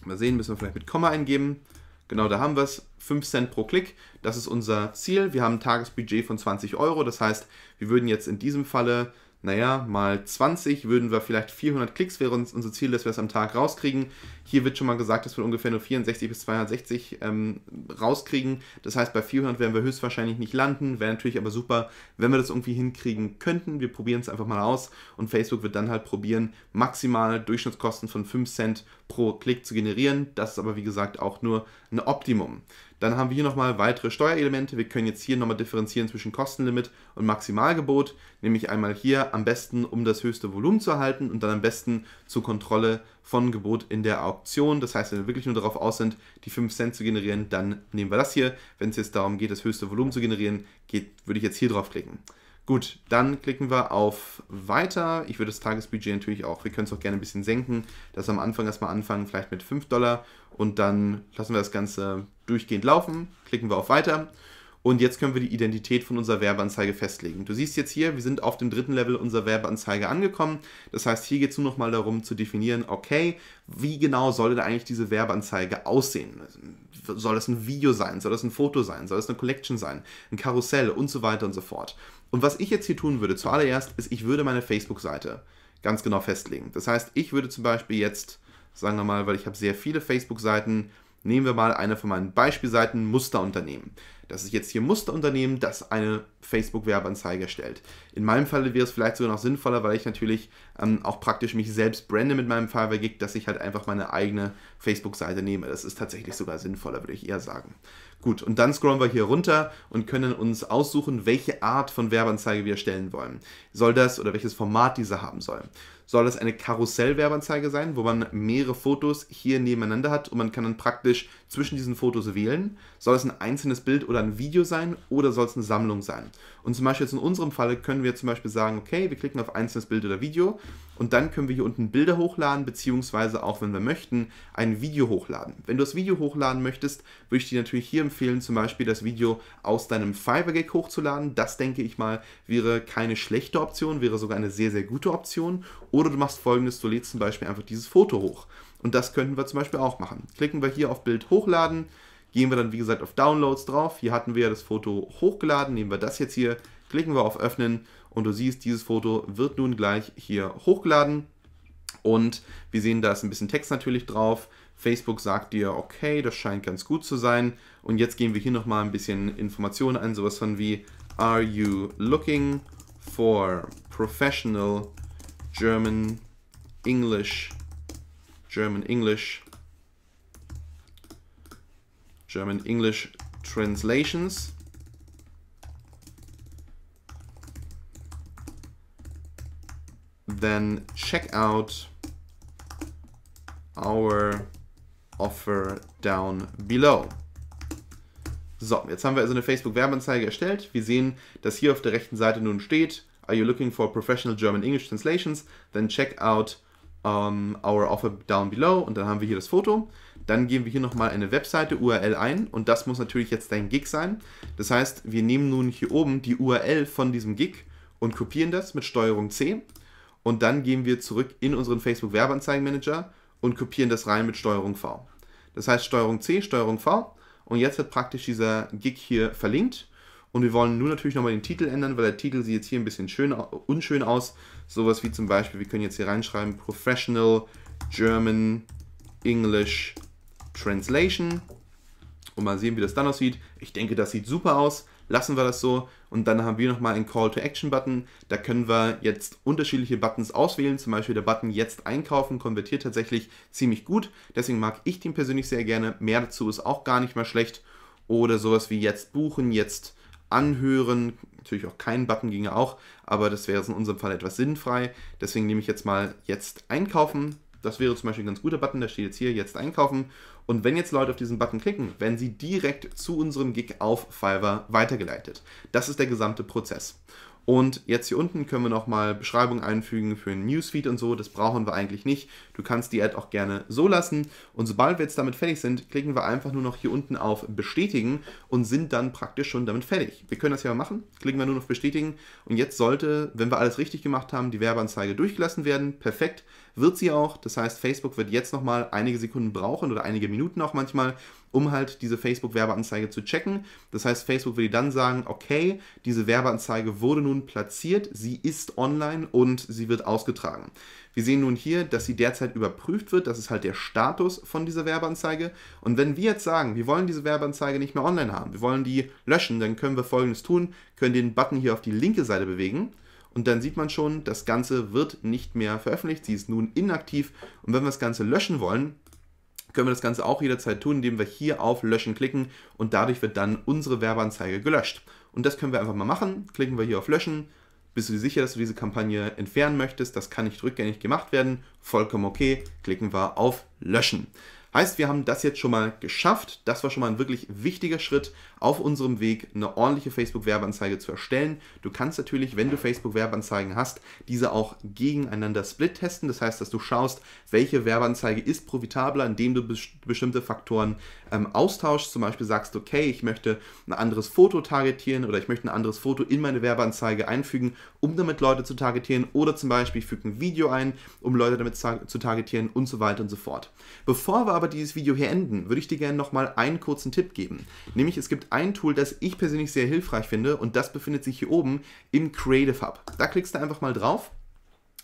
Mal sehen, müssen wir vielleicht mit Komma eingeben. Genau, da haben wir es. 5 Cent pro Klick. Das ist unser Ziel. Wir haben ein Tagesbudget von 20 Euro. Das heißt, wir würden jetzt in diesem Falle, naja, mal 20, würden wir vielleicht 400 Klicks, wäre unser Ziel, dass wir es am Tag rauskriegen. Hier wird schon mal gesagt, dass wir ungefähr nur 64 bis 260 ähm, rauskriegen. Das heißt, bei 400 werden wir höchstwahrscheinlich nicht landen. Wäre natürlich aber super, wenn wir das irgendwie hinkriegen könnten. Wir probieren es einfach mal aus und Facebook wird dann halt probieren, maximal Durchschnittskosten von 5 Cent pro Klick zu generieren. Das ist aber wie gesagt auch nur ein Optimum. Dann haben wir hier nochmal weitere Steuerelemente. Wir können jetzt hier nochmal differenzieren zwischen Kostenlimit und Maximalgebot. Nämlich einmal hier am besten, um das höchste Volumen zu erhalten und dann am besten zur Kontrolle von Gebot in der Auktion. Das heißt, wenn wir wirklich nur darauf aus sind, die 5 Cent zu generieren, dann nehmen wir das hier. Wenn es jetzt darum geht, das höchste Volumen zu generieren, geht, würde ich jetzt hier drauf klicken. Gut, dann klicken wir auf Weiter. Ich würde das Tagesbudget natürlich auch, wir können es auch gerne ein bisschen senken, dass wir am Anfang erstmal anfangen, vielleicht mit 5 Dollar und dann lassen wir das Ganze durchgehend laufen, klicken wir auf Weiter und jetzt können wir die Identität von unserer Werbeanzeige festlegen. Du siehst jetzt hier, wir sind auf dem dritten Level unserer Werbeanzeige angekommen. Das heißt, hier geht es nur noch mal darum zu definieren, okay, wie genau sollte denn eigentlich diese Werbeanzeige aussehen? Soll das ein Video sein? Soll das ein Foto sein? Soll das eine Collection sein? Ein Karussell und so weiter und so fort. Und was ich jetzt hier tun würde, zuallererst, ist, ich würde meine Facebook-Seite ganz genau festlegen. Das heißt, ich würde zum Beispiel jetzt, sagen wir mal, weil ich habe sehr viele Facebook-Seiten, nehmen wir mal eine von meinen Beispielseiten Musterunternehmen. Das ist jetzt hier Musterunternehmen, das eine Facebook-Werbeanzeige erstellt. In meinem Fall wäre es vielleicht sogar noch sinnvoller, weil ich natürlich ähm, auch praktisch mich selbst brande mit meinem Fiverr-Gig, dass ich halt einfach meine eigene Facebook-Seite nehme. Das ist tatsächlich sogar sinnvoller, würde ich eher sagen. Gut, und dann scrollen wir hier runter und können uns aussuchen, welche Art von Werbeanzeige wir erstellen wollen. Soll das oder welches Format diese haben soll. Soll das eine Karussell-Werbeanzeige sein, wo man mehrere Fotos hier nebeneinander hat und man kann dann praktisch zwischen diesen Fotos wählen. Soll es ein einzelnes Bild oder ein Video sein oder soll es eine Sammlung sein? Und zum Beispiel jetzt in unserem Falle können wir zum Beispiel sagen, okay, wir klicken auf einzelnes Bild oder Video und dann können wir hier unten Bilder hochladen, beziehungsweise auch, wenn wir möchten, ein Video hochladen. Wenn du das Video hochladen möchtest, würde ich dir natürlich hier empfehlen, zum Beispiel das Video aus deinem Fiverr-Gag hochzuladen. Das, denke ich mal, wäre keine schlechte Option, wäre sogar eine sehr, sehr gute Option. Oder du machst folgendes, du lädst zum Beispiel einfach dieses Foto hoch. Und das könnten wir zum Beispiel auch machen. Klicken wir hier auf Bild hochladen, gehen wir dann wie gesagt auf Downloads drauf. Hier hatten wir ja das Foto hochgeladen, nehmen wir das jetzt hier, klicken wir auf Öffnen und du siehst, dieses Foto wird nun gleich hier hochgeladen. Und wir sehen, da ist ein bisschen Text natürlich drauf. Facebook sagt dir, okay, das scheint ganz gut zu sein. Und jetzt gehen wir hier nochmal ein bisschen Informationen ein, sowas von wie, are you looking for professional German English German English, German English Translations. Then check out our offer down below. So, jetzt haben wir also eine Facebook-Werbeanzeige erstellt. Wir sehen, dass hier auf der rechten Seite nun steht, Are you looking for professional German English translations? Then check out um, ähm, Our Offer Down Below und dann haben wir hier das Foto. Dann geben wir hier nochmal eine Webseite URL ein und das muss natürlich jetzt dein Gig sein. Das heißt, wir nehmen nun hier oben die URL von diesem Gig und kopieren das mit Steuerung C und dann gehen wir zurück in unseren Facebook Werbeanzeigenmanager und kopieren das rein mit Steuerung V. Das heißt Steuerung C, Steuerung V und jetzt wird praktisch dieser Gig hier verlinkt und wir wollen nur natürlich nochmal den Titel ändern, weil der Titel sieht jetzt hier ein bisschen schön, unschön aus. Sowas wie zum Beispiel, wir können jetzt hier reinschreiben, Professional German English Translation. Und mal sehen, wie das dann aussieht. Ich denke, das sieht super aus. Lassen wir das so. Und dann haben wir nochmal einen Call to Action Button. Da können wir jetzt unterschiedliche Buttons auswählen. Zum Beispiel der Button Jetzt einkaufen konvertiert tatsächlich ziemlich gut. Deswegen mag ich den persönlich sehr gerne. Mehr dazu ist auch gar nicht mal schlecht. Oder sowas wie Jetzt buchen, Jetzt anhören. Natürlich auch kein Button ginge auch, aber das wäre in unserem Fall etwas sinnfrei. Deswegen nehme ich jetzt mal jetzt einkaufen. Das wäre zum Beispiel ein ganz guter Button, der steht jetzt hier, jetzt einkaufen. Und wenn jetzt Leute auf diesen Button klicken, werden sie direkt zu unserem Gig auf Fiverr weitergeleitet. Das ist der gesamte Prozess. Und jetzt hier unten können wir nochmal Beschreibung einfügen für einen Newsfeed und so. Das brauchen wir eigentlich nicht. Du kannst die Ad auch gerne so lassen. Und sobald wir jetzt damit fertig sind, klicken wir einfach nur noch hier unten auf Bestätigen und sind dann praktisch schon damit fertig. Wir können das ja mal machen. Klicken wir nur noch Bestätigen. Und jetzt sollte, wenn wir alles richtig gemacht haben, die Werbeanzeige durchgelassen werden. Perfekt. Wird sie auch. Das heißt, Facebook wird jetzt nochmal einige Sekunden brauchen oder einige Minuten auch manchmal, um halt diese Facebook-Werbeanzeige zu checken. Das heißt, Facebook will dann sagen, okay, diese Werbeanzeige wurde nun platziert, sie ist online und sie wird ausgetragen. Wir sehen nun hier, dass sie derzeit überprüft wird. Das ist halt der Status von dieser Werbeanzeige. Und wenn wir jetzt sagen, wir wollen diese Werbeanzeige nicht mehr online haben, wir wollen die löschen, dann können wir Folgendes tun, können den Button hier auf die linke Seite bewegen. Und dann sieht man schon, das Ganze wird nicht mehr veröffentlicht. Sie ist nun inaktiv. Und wenn wir das Ganze löschen wollen, können wir das Ganze auch jederzeit tun, indem wir hier auf Löschen klicken und dadurch wird dann unsere Werbeanzeige gelöscht. Und das können wir einfach mal machen. Klicken wir hier auf Löschen. Bist du dir sicher, dass du diese Kampagne entfernen möchtest? Das kann nicht rückgängig gemacht werden. Vollkommen okay. Klicken wir auf Löschen. Heißt, wir haben das jetzt schon mal geschafft. Das war schon mal ein wirklich wichtiger Schritt, auf unserem Weg eine ordentliche Facebook-Werbeanzeige zu erstellen. Du kannst natürlich, wenn du Facebook-Werbeanzeigen hast, diese auch gegeneinander split testen. Das heißt, dass du schaust, welche Werbeanzeige ist profitabler, indem du bestimmte Faktoren ähm, austauschst. Zum Beispiel sagst, du, okay, ich möchte ein anderes Foto targetieren oder ich möchte ein anderes Foto in meine Werbeanzeige einfügen, um damit Leute zu targetieren. Oder zum Beispiel, ich füge ein Video ein, um Leute damit zu targetieren und so weiter und so fort. Bevor wir aber dieses Video hier enden, würde ich dir gerne nochmal einen kurzen Tipp geben. Nämlich, es gibt ein Tool, das ich persönlich sehr hilfreich finde und das befindet sich hier oben im Creative Hub. Da klickst du einfach mal drauf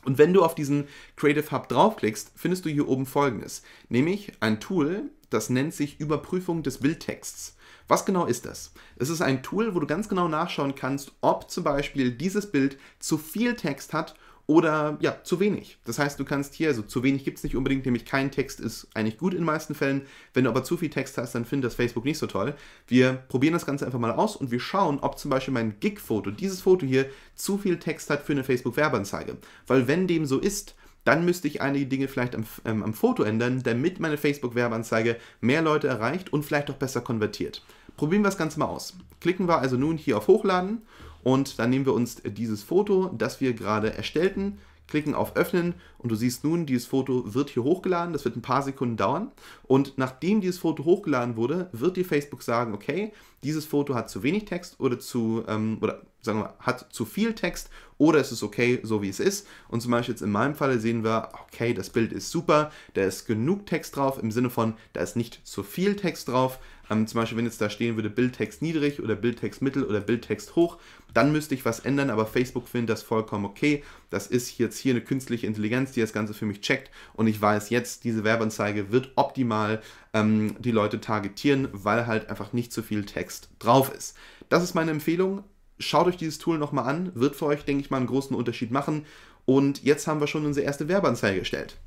und wenn du auf diesen Creative Hub draufklickst, findest du hier oben folgendes, nämlich ein Tool, das nennt sich Überprüfung des Bildtexts. Was genau ist das? Es ist ein Tool, wo du ganz genau nachschauen kannst, ob zum Beispiel dieses Bild zu viel Text hat oder ja, zu wenig. Das heißt, du kannst hier, also zu wenig gibt es nicht unbedingt, nämlich kein Text ist eigentlich gut in den meisten Fällen. Wenn du aber zu viel Text hast, dann findet das Facebook nicht so toll. Wir probieren das Ganze einfach mal aus und wir schauen, ob zum Beispiel mein Gig-Foto, dieses Foto hier, zu viel Text hat für eine Facebook-Werbeanzeige. Weil wenn dem so ist, dann müsste ich einige Dinge vielleicht am, ähm, am Foto ändern, damit meine Facebook-Werbeanzeige mehr Leute erreicht und vielleicht auch besser konvertiert. Probieren wir das Ganze mal aus. Klicken wir also nun hier auf Hochladen und dann nehmen wir uns dieses Foto, das wir gerade erstellten, klicken auf Öffnen und du siehst nun, dieses Foto wird hier hochgeladen. Das wird ein paar Sekunden dauern. Und nachdem dieses Foto hochgeladen wurde, wird dir Facebook sagen, okay, dieses Foto hat zu wenig Text oder zu, ähm, oder sagen wir, hat zu viel Text oder es ist okay, so wie es ist. Und zum Beispiel jetzt in meinem Fall sehen wir, okay, das Bild ist super, da ist genug Text drauf, im Sinne von, da ist nicht zu viel Text drauf. Ähm, zum Beispiel, wenn jetzt da stehen würde Bildtext niedrig oder Bildtext mittel oder Bildtext hoch, dann müsste ich was ändern, aber Facebook findet das vollkommen okay. Das ist jetzt hier eine künstliche Intelligenz, die das Ganze für mich checkt und ich weiß jetzt, diese Werbeanzeige wird optimal ähm, die Leute targetieren, weil halt einfach nicht so viel Text drauf ist. Das ist meine Empfehlung. Schaut euch dieses Tool nochmal an, wird für euch, denke ich mal, einen großen Unterschied machen. Und jetzt haben wir schon unsere erste Werbeanzeige erstellt.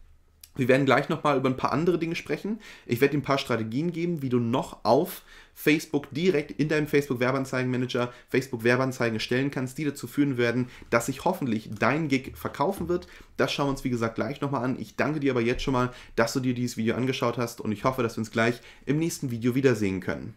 Wir werden gleich nochmal über ein paar andere Dinge sprechen. Ich werde dir ein paar Strategien geben, wie du noch auf Facebook direkt in deinem Facebook-Werbeanzeigenmanager Facebook-Werbeanzeigen erstellen kannst, die dazu führen werden, dass sich hoffentlich dein Gig verkaufen wird. Das schauen wir uns, wie gesagt, gleich nochmal an. Ich danke dir aber jetzt schon mal, dass du dir dieses Video angeschaut hast und ich hoffe, dass wir uns gleich im nächsten Video wiedersehen können.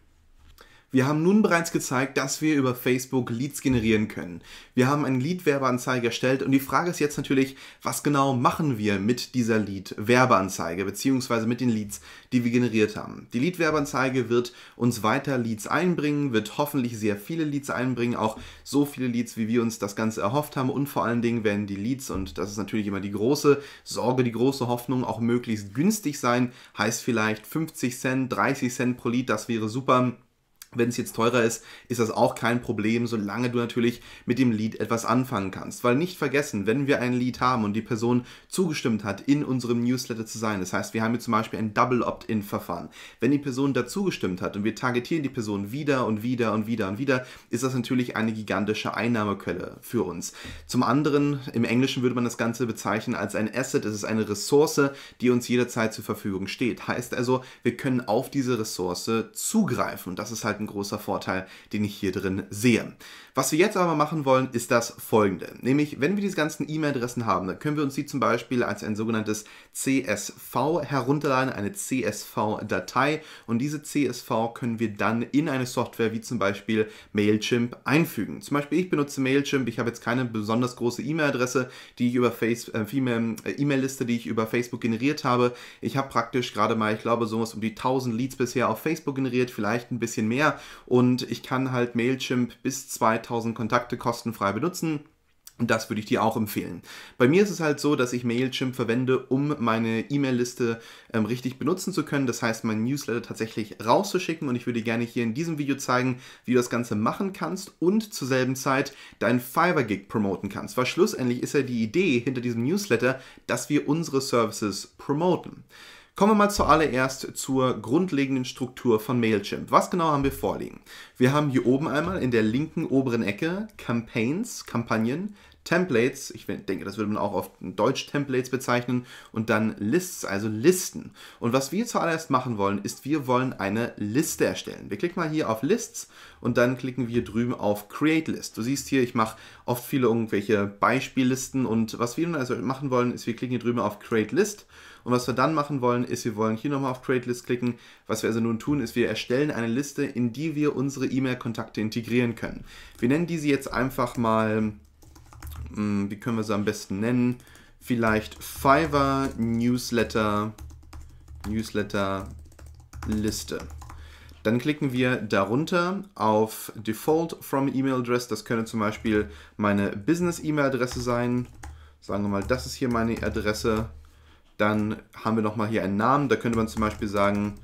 Wir haben nun bereits gezeigt, dass wir über Facebook Leads generieren können. Wir haben eine Lead-Werbeanzeige erstellt und die Frage ist jetzt natürlich, was genau machen wir mit dieser Lead-Werbeanzeige beziehungsweise mit den Leads, die wir generiert haben. Die Lead-Werbeanzeige wird uns weiter Leads einbringen, wird hoffentlich sehr viele Leads einbringen, auch so viele Leads, wie wir uns das Ganze erhofft haben und vor allen Dingen werden die Leads, und das ist natürlich immer die große Sorge, die große Hoffnung, auch möglichst günstig sein, heißt vielleicht 50 Cent, 30 Cent pro Lead, das wäre super. Wenn es jetzt teurer ist, ist das auch kein Problem, solange du natürlich mit dem Lied etwas anfangen kannst. Weil nicht vergessen, wenn wir ein Lied haben und die Person zugestimmt hat, in unserem Newsletter zu sein, das heißt, wir haben hier zum Beispiel ein Double Opt-in-Verfahren. Wenn die Person dazugestimmt hat und wir targetieren die Person wieder und wieder und wieder und wieder, ist das natürlich eine gigantische Einnahmequelle für uns. Zum anderen, im Englischen würde man das Ganze bezeichnen als ein Asset, es ist eine Ressource, die uns jederzeit zur Verfügung steht. Heißt also, wir können auf diese Ressource zugreifen und das ist halt ein ein großer Vorteil, den ich hier drin sehe. Was wir jetzt aber machen wollen, ist das folgende. Nämlich, wenn wir diese ganzen E-Mail-Adressen haben, dann können wir uns die zum Beispiel als ein sogenanntes CSV herunterladen, eine CSV-Datei. Und diese CSV können wir dann in eine Software wie zum Beispiel Mailchimp einfügen. Zum Beispiel, ich benutze Mailchimp, ich habe jetzt keine besonders große E-Mail-Adresse, die ich über Facebook, äh, äh, E-Mail-Liste, die ich über Facebook generiert habe. Ich habe praktisch gerade mal, ich glaube, sowas um die 1000 Leads bisher auf Facebook generiert, vielleicht ein bisschen mehr. Und ich kann halt Mailchimp bis 2000 3000 Kontakte kostenfrei benutzen. Und das würde ich dir auch empfehlen. Bei mir ist es halt so, dass ich Mailchimp verwende, um meine E-Mail-Liste ähm, richtig benutzen zu können. Das heißt, mein Newsletter tatsächlich rauszuschicken. Und ich würde gerne hier in diesem Video zeigen, wie du das Ganze machen kannst und zur selben Zeit deinen Fiverr-Gig promoten kannst. Weil schlussendlich ist ja die Idee hinter diesem Newsletter, dass wir unsere Services promoten. Kommen wir mal zuallererst zur grundlegenden Struktur von Mailchimp. Was genau haben wir vorliegen? Wir haben hier oben einmal in der linken oberen Ecke Campaigns, Kampagnen, Templates, ich denke, das würde man auch oft in Deutsch Templates bezeichnen, und dann Lists, also Listen. Und was wir zuallererst machen wollen, ist, wir wollen eine Liste erstellen. Wir klicken mal hier auf Lists und dann klicken wir drüben auf Create List. Du siehst hier, ich mache oft viele irgendwelche Beispiellisten und was wir nun also machen wollen, ist, wir klicken hier drüben auf Create List und was wir dann machen wollen, ist, wir wollen hier nochmal auf Create List klicken. Was wir also nun tun, ist, wir erstellen eine Liste, in die wir unsere E-Mail-Kontakte integrieren können. Wir nennen diese jetzt einfach mal, hm, wie können wir sie am besten nennen? Vielleicht Fiverr Newsletter, Newsletter Liste. Dann klicken wir darunter auf Default from E-Mail Address. Das könnte zum Beispiel meine Business E-Mail Adresse sein. Sagen wir mal, das ist hier meine Adresse. Dann haben wir nochmal hier einen Namen. Da könnte man zum Beispiel sagen,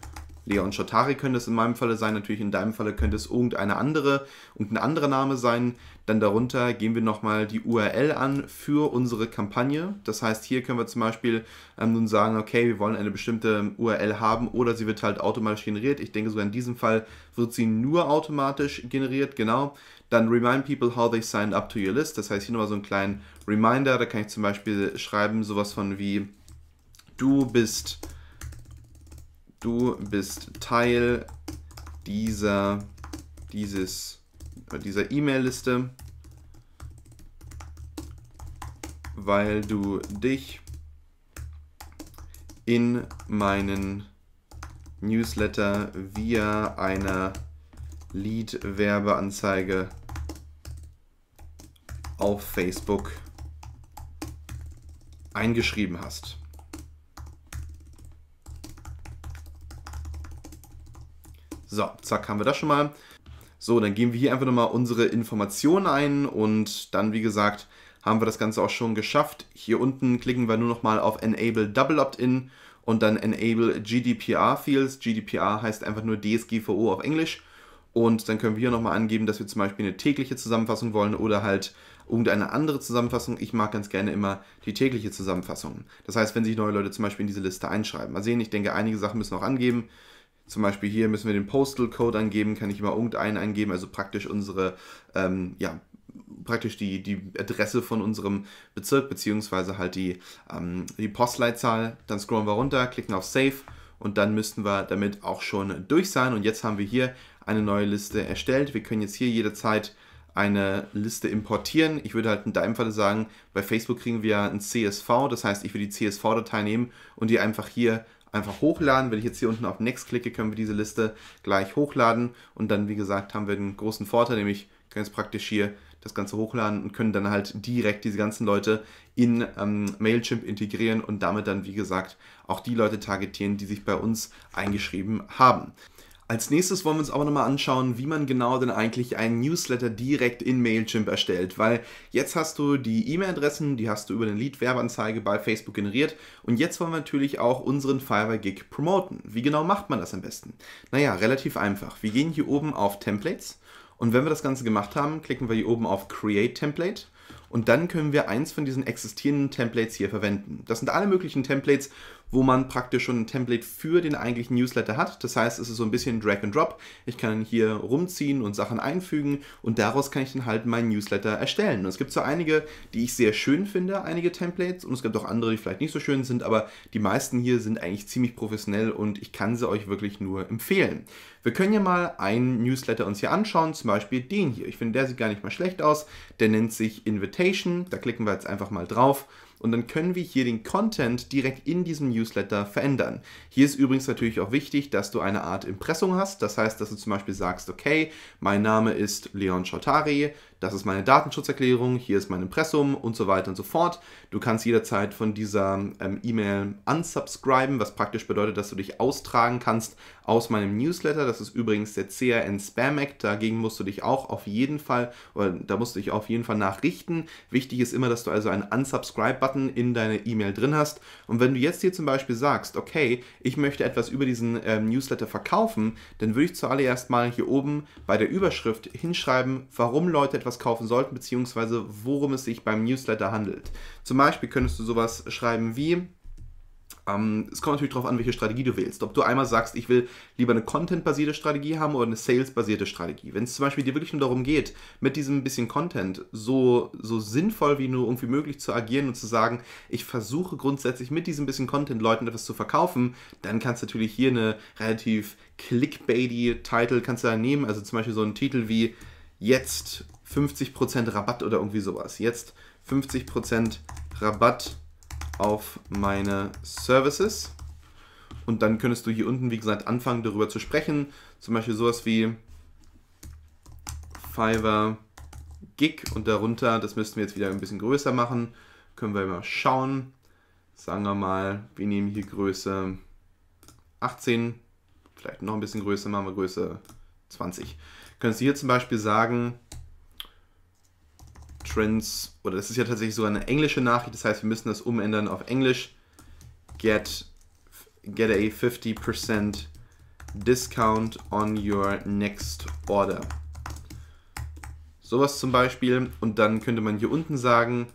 Leon Schottari könnte es in meinem Falle sein. Natürlich in deinem Falle könnte es irgendeine andere, irgendein anderer Name sein. Dann darunter gehen wir nochmal die URL an für unsere Kampagne. Das heißt, hier können wir zum Beispiel ähm, nun sagen, okay, wir wollen eine bestimmte URL haben oder sie wird halt automatisch generiert. Ich denke, sogar in diesem Fall wird sie nur automatisch generiert, genau. Dann remind people how they signed up to your list. Das heißt, hier nochmal so einen kleinen Reminder. Da kann ich zum Beispiel schreiben, sowas von wie, Du bist, du bist Teil dieser, dieses, dieser E-Mail-Liste, weil du dich in meinen Newsletter via einer Lead-Werbeanzeige auf Facebook eingeschrieben hast. So, zack, haben wir das schon mal. So, dann geben wir hier einfach nochmal unsere Informationen ein und dann, wie gesagt, haben wir das Ganze auch schon geschafft. Hier unten klicken wir nur nochmal auf Enable Double Opt-in und dann Enable GDPR Fields. GDPR heißt einfach nur DSGVO auf Englisch. Und dann können wir hier nochmal angeben, dass wir zum Beispiel eine tägliche Zusammenfassung wollen oder halt irgendeine andere Zusammenfassung. Ich mag ganz gerne immer die tägliche Zusammenfassung. Das heißt, wenn sich neue Leute zum Beispiel in diese Liste einschreiben. Mal sehen, ich denke, einige Sachen müssen noch angeben. Zum Beispiel hier müssen wir den Postal Code angeben, kann ich immer irgendeinen angeben, also praktisch unsere, ähm, ja, praktisch die, die Adresse von unserem Bezirk, beziehungsweise halt die, ähm, die Postleitzahl. Dann scrollen wir runter, klicken auf Save und dann müssten wir damit auch schon durch sein. Und jetzt haben wir hier eine neue Liste erstellt. Wir können jetzt hier jederzeit eine Liste importieren. Ich würde halt in deinem Fall sagen, bei Facebook kriegen wir ein CSV, das heißt, ich würde die CSV-Datei nehmen und die einfach hier einfach hochladen. Wenn ich jetzt hier unten auf Next klicke, können wir diese Liste gleich hochladen und dann, wie gesagt, haben wir den großen Vorteil, nämlich können jetzt praktisch hier das Ganze hochladen und können dann halt direkt diese ganzen Leute in ähm, Mailchimp integrieren und damit dann, wie gesagt, auch die Leute targetieren, die sich bei uns eingeschrieben haben. Als nächstes wollen wir uns aber nochmal anschauen, wie man genau denn eigentlich einen Newsletter direkt in Mailchimp erstellt, weil jetzt hast du die E-Mail-Adressen, die hast du über den Lead-Werbeanzeige bei Facebook generiert und jetzt wollen wir natürlich auch unseren Fiverr-Gig promoten. Wie genau macht man das am besten? Naja, relativ einfach. Wir gehen hier oben auf Templates und wenn wir das Ganze gemacht haben, klicken wir hier oben auf Create Template und dann können wir eins von diesen existierenden Templates hier verwenden. Das sind alle möglichen Templates wo man praktisch schon ein Template für den eigentlichen Newsletter hat. Das heißt, es ist so ein bisschen Drag and Drop. Ich kann hier rumziehen und Sachen einfügen und daraus kann ich dann halt meinen Newsletter erstellen. Und es gibt so einige, die ich sehr schön finde, einige Templates und es gibt auch andere, die vielleicht nicht so schön sind, aber die meisten hier sind eigentlich ziemlich professionell und ich kann sie euch wirklich nur empfehlen. Wir können ja mal einen Newsletter uns hier anschauen, zum Beispiel den hier. Ich finde, der sieht gar nicht mal schlecht aus. Der nennt sich Invitation. Da klicken wir jetzt einfach mal drauf und dann können wir hier den Content direkt in diesem Newsletter verändern. Hier ist übrigens natürlich auch wichtig, dass du eine Art Impressum hast. Das heißt, dass du zum Beispiel sagst, okay, mein Name ist Leon Schottari, das ist meine Datenschutzerklärung, hier ist mein Impressum und so weiter und so fort. Du kannst jederzeit von dieser ähm, E-Mail unsubscriben, was praktisch bedeutet, dass du dich austragen kannst aus meinem Newsletter. Das ist übrigens der CRN Spam Act. Dagegen musst du dich auch auf jeden Fall, oder da musst du dich auf jeden Fall nachrichten. Wichtig ist immer, dass du also einen Unsubscribe-Button in deine E-Mail drin hast. Und wenn du jetzt hier zum Beispiel sagst, okay, ich möchte etwas über diesen ähm, Newsletter verkaufen, dann würde ich zuallererst mal hier oben bei der Überschrift hinschreiben, warum Leute etwas etwas kaufen sollten, beziehungsweise worum es sich beim Newsletter handelt. Zum Beispiel könntest du sowas schreiben wie, ähm, es kommt natürlich darauf an, welche Strategie du wählst. Ob du einmal sagst, ich will lieber eine Content-basierte Strategie haben oder eine Sales-basierte Strategie. Wenn es zum Beispiel dir wirklich nur darum geht, mit diesem bisschen Content so, so sinnvoll wie nur irgendwie möglich zu agieren und zu sagen, ich versuche grundsätzlich mit diesem bisschen Content Leuten etwas zu verkaufen, dann kannst du natürlich hier eine relativ clickbaity Titel kannst du da nehmen. Also zum Beispiel so einen Titel wie jetzt 50% Rabatt oder irgendwie sowas. Jetzt 50% Rabatt auf meine Services. Und dann könntest du hier unten, wie gesagt, anfangen, darüber zu sprechen. Zum Beispiel sowas wie Fiverr Gig und darunter, das müssten wir jetzt wieder ein bisschen größer machen. Können wir mal schauen. Sagen wir mal, wir nehmen hier Größe 18, vielleicht noch ein bisschen größer, machen wir Größe 20. Könntest du hier zum Beispiel sagen, trans, oder das ist ja tatsächlich sogar eine englische Nachricht, das heißt, wir müssen das umändern auf Englisch. Get, get a 50% discount on your next order. Sowas zum Beispiel. Und dann könnte man hier unten sagen,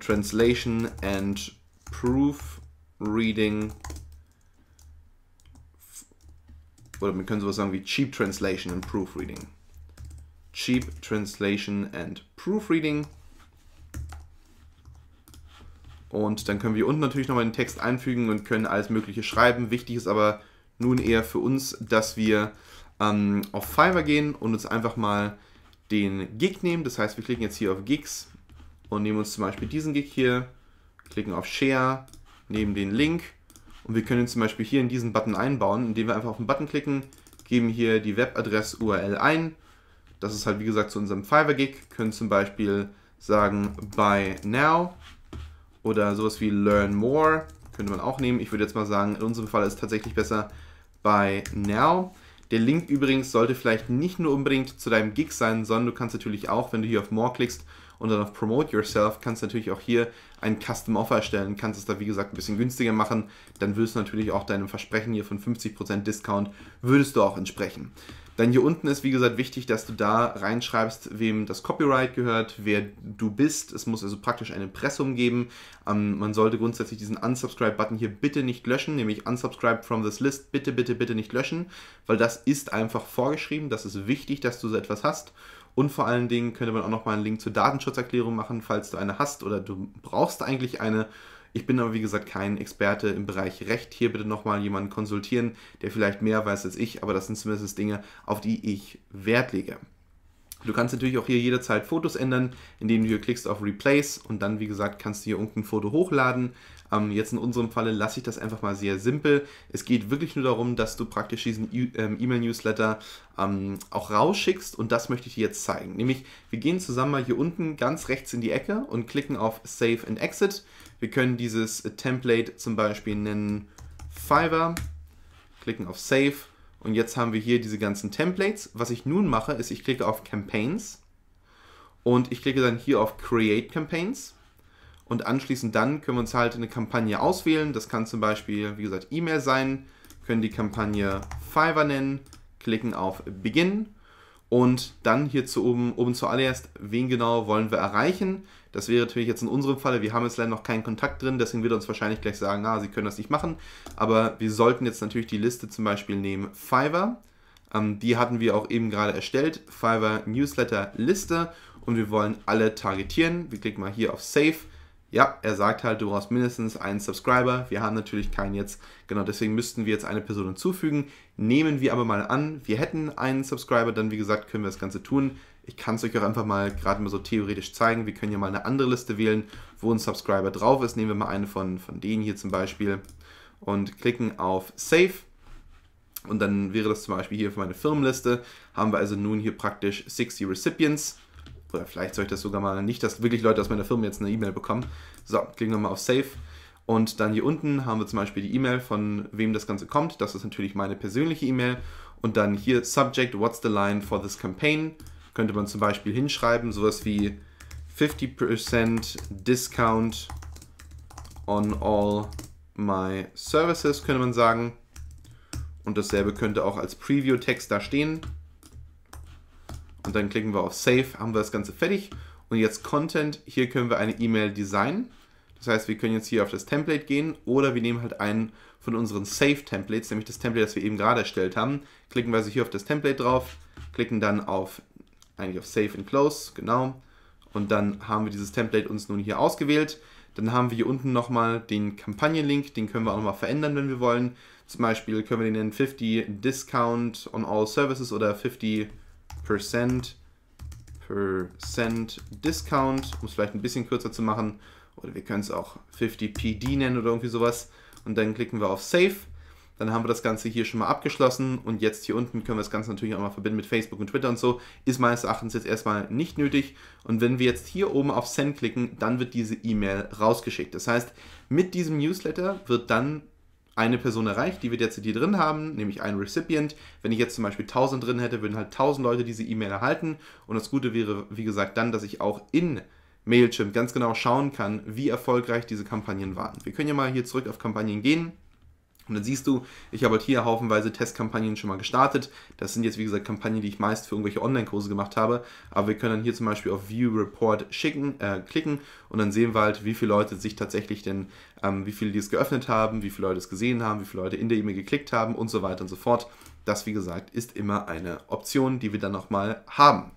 Translation and Proofreading. Oder man könnte sowas sagen wie Cheap Translation and Proofreading. Cheap Translation and Proofreading. Und dann können wir unten natürlich nochmal den Text einfügen und können alles Mögliche schreiben. Wichtig ist aber nun eher für uns, dass wir ähm, auf Fiverr gehen und uns einfach mal den Gig nehmen. Das heißt, wir klicken jetzt hier auf Gigs und nehmen uns zum Beispiel diesen Gig hier, klicken auf Share, nehmen den Link und wir können ihn zum Beispiel hier in diesen Button einbauen, indem wir einfach auf den Button klicken, geben hier die Webadress-URL ein das ist halt, wie gesagt, zu unserem Fiverr-Gig. Können zum Beispiel sagen Buy Now oder sowas wie Learn More. Könnte man auch nehmen. Ich würde jetzt mal sagen, in unserem Fall ist es tatsächlich besser Buy Now. Der Link übrigens sollte vielleicht nicht nur unbedingt zu deinem Gig sein, sondern du kannst natürlich auch, wenn du hier auf More klickst und dann auf Promote Yourself, kannst du natürlich auch hier ein Custom Offer erstellen, kannst es da wie gesagt ein bisschen günstiger machen, dann würdest du natürlich auch deinem Versprechen hier von 50% Discount, würdest du auch entsprechen. Dann hier unten ist, wie gesagt, wichtig, dass du da reinschreibst, wem das Copyright gehört, wer du bist. Es muss also praktisch ein Impressum geben. Ähm, man sollte grundsätzlich diesen Unsubscribe-Button hier bitte nicht löschen, nämlich Unsubscribe from this list, bitte, bitte, bitte nicht löschen, weil das ist einfach vorgeschrieben. Das ist wichtig, dass du so etwas hast. Und vor allen Dingen könnte man auch nochmal einen Link zur Datenschutzerklärung machen, falls du eine hast oder du brauchst eigentlich eine ich bin aber, wie gesagt, kein Experte im Bereich Recht. Hier bitte nochmal jemanden konsultieren, der vielleicht mehr weiß als ich, aber das sind zumindest Dinge, auf die ich Wert lege. Du kannst natürlich auch hier jederzeit Fotos ändern, indem du hier klickst auf Replace und dann, wie gesagt, kannst du hier unten ein Foto hochladen. Ähm, jetzt in unserem Falle lasse ich das einfach mal sehr simpel. Es geht wirklich nur darum, dass du praktisch diesen ähm, E-Mail-Newsletter ähm, auch rausschickst und das möchte ich dir jetzt zeigen. Nämlich, wir gehen zusammen mal hier unten ganz rechts in die Ecke und klicken auf Save and Exit wir können dieses äh, Template zum Beispiel nennen Fiverr, klicken auf Save und jetzt haben wir hier diese ganzen Templates. Was ich nun mache, ist, ich klicke auf Campaigns und ich klicke dann hier auf Create Campaigns und anschließend dann können wir uns halt eine Kampagne auswählen. Das kann zum Beispiel, wie gesagt, E-Mail sein, können die Kampagne Fiverr nennen, klicken auf Begin und dann hierzu oben, oben zuallererst, wen genau wollen wir erreichen? Das wäre natürlich jetzt in unserem Falle, wir haben jetzt leider noch keinen Kontakt drin, deswegen wird er uns wahrscheinlich gleich sagen, na, ah, sie können das nicht machen. Aber wir sollten jetzt natürlich die Liste zum Beispiel nehmen Fiverr. Ähm, die hatten wir auch eben gerade erstellt, Fiverr Newsletter Liste. Und wir wollen alle targetieren. Wir klicken mal hier auf Save ja, er sagt halt, du brauchst mindestens einen Subscriber. Wir haben natürlich keinen jetzt. Genau deswegen müssten wir jetzt eine Person hinzufügen. Nehmen wir aber mal an, wir hätten einen Subscriber, dann wie gesagt können wir das Ganze tun. Ich kann es euch auch einfach mal gerade mal so theoretisch zeigen. Wir können ja mal eine andere Liste wählen, wo ein Subscriber drauf ist. Nehmen wir mal eine von, von denen hier zum Beispiel und klicken auf Save. Und dann wäre das zum Beispiel hier für meine Firmenliste. Haben wir also nun hier praktisch 60 Recipients oder vielleicht soll ich das sogar mal nicht, dass wirklich Leute aus meiner Firma jetzt eine E-Mail bekommen. So, klicken wir mal auf Save. Und dann hier unten haben wir zum Beispiel die E-Mail, von wem das Ganze kommt. Das ist natürlich meine persönliche E-Mail. Und dann hier Subject, what's the line for this campaign? Könnte man zum Beispiel hinschreiben, sowas wie 50% Discount on all my services, könnte man sagen. Und dasselbe könnte auch als Preview-Text da stehen. Und dann klicken wir auf Save, haben wir das Ganze fertig. Und jetzt Content, hier können wir eine E-Mail designen. Das heißt, wir können jetzt hier auf das Template gehen oder wir nehmen halt einen von unseren Save-Templates, nämlich das Template, das wir eben gerade erstellt haben. Klicken wir also hier auf das Template drauf, klicken dann auf, eigentlich auf Save and Close, genau. Und dann haben wir dieses Template uns nun hier ausgewählt. Dann haben wir hier unten nochmal den Kampagnenlink, den können wir auch nochmal verändern, wenn wir wollen. Zum Beispiel können wir den nennen 50 Discount on all Services oder 50 Percent, Percent Discount, um es vielleicht ein bisschen kürzer zu machen. Oder wir können es auch 50PD nennen oder irgendwie sowas. Und dann klicken wir auf Save. Dann haben wir das Ganze hier schon mal abgeschlossen und jetzt hier unten können wir das Ganze natürlich auch mal verbinden mit Facebook und Twitter und so. Ist meines Erachtens jetzt erstmal nicht nötig. Und wenn wir jetzt hier oben auf Send klicken, dann wird diese E-Mail rausgeschickt. Das heißt, mit diesem Newsletter wird dann eine Person erreicht, die wir jetzt hier drin haben, nämlich einen Recipient. Wenn ich jetzt zum Beispiel 1000 drin hätte, würden halt 1000 Leute diese E-Mail erhalten. Und das Gute wäre, wie gesagt, dann, dass ich auch in Mailchimp ganz genau schauen kann, wie erfolgreich diese Kampagnen waren. Wir können ja mal hier zurück auf Kampagnen gehen. Und dann siehst du, ich habe halt hier haufenweise Testkampagnen schon mal gestartet. Das sind jetzt, wie gesagt, Kampagnen, die ich meist für irgendwelche Online-Kurse gemacht habe. Aber wir können dann hier zum Beispiel auf View Report schicken, äh, klicken und dann sehen wir halt, wie viele Leute sich tatsächlich denn, ähm, wie viele die es geöffnet haben, wie viele Leute es gesehen haben, wie viele Leute in der E-Mail geklickt haben und so weiter und so fort. Das, wie gesagt, ist immer eine Option, die wir dann nochmal haben.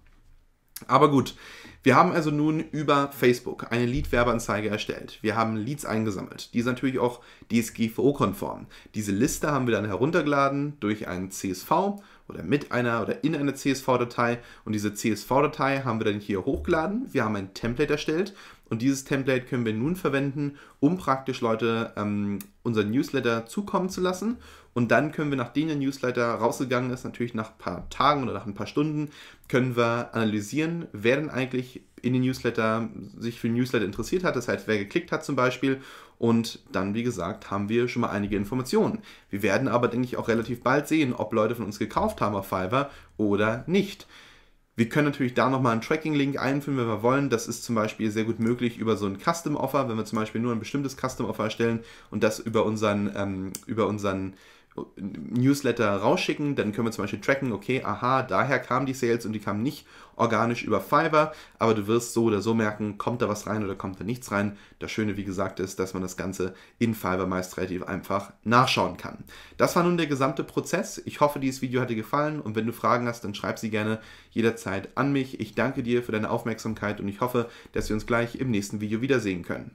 Aber gut, wir haben also nun über Facebook eine Lead-Werbeanzeige erstellt. Wir haben Leads eingesammelt. Die ist natürlich auch DSGVO-konform. Diese Liste haben wir dann heruntergeladen durch einen CSV oder mit einer oder in einer CSV-Datei. Und diese CSV-Datei haben wir dann hier hochgeladen. Wir haben ein Template erstellt. Und dieses Template können wir nun verwenden, um praktisch Leute ähm, unseren Newsletter zukommen zu lassen und dann können wir, nachdem der Newsletter rausgegangen ist, natürlich nach ein paar Tagen oder nach ein paar Stunden, können wir analysieren, wer denn eigentlich in den Newsletter sich für den Newsletter interessiert hat, das heißt, wer geklickt hat zum Beispiel. Und dann, wie gesagt, haben wir schon mal einige Informationen. Wir werden aber, denke ich, auch relativ bald sehen, ob Leute von uns gekauft haben auf Fiverr oder nicht. Wir können natürlich da nochmal einen Tracking-Link einführen, wenn wir wollen. Das ist zum Beispiel sehr gut möglich über so ein Custom-Offer, wenn wir zum Beispiel nur ein bestimmtes Custom-Offer erstellen und das über unseren, ähm, über unseren Newsletter rausschicken, dann können wir zum Beispiel tracken, okay, aha, daher kamen die Sales und die kamen nicht organisch über Fiverr, aber du wirst so oder so merken, kommt da was rein oder kommt da nichts rein. Das Schöne, wie gesagt, ist, dass man das Ganze in Fiverr meist relativ einfach nachschauen kann. Das war nun der gesamte Prozess. Ich hoffe, dieses Video hat dir gefallen und wenn du Fragen hast, dann schreib sie gerne jederzeit an mich. Ich danke dir für deine Aufmerksamkeit und ich hoffe, dass wir uns gleich im nächsten Video wiedersehen können.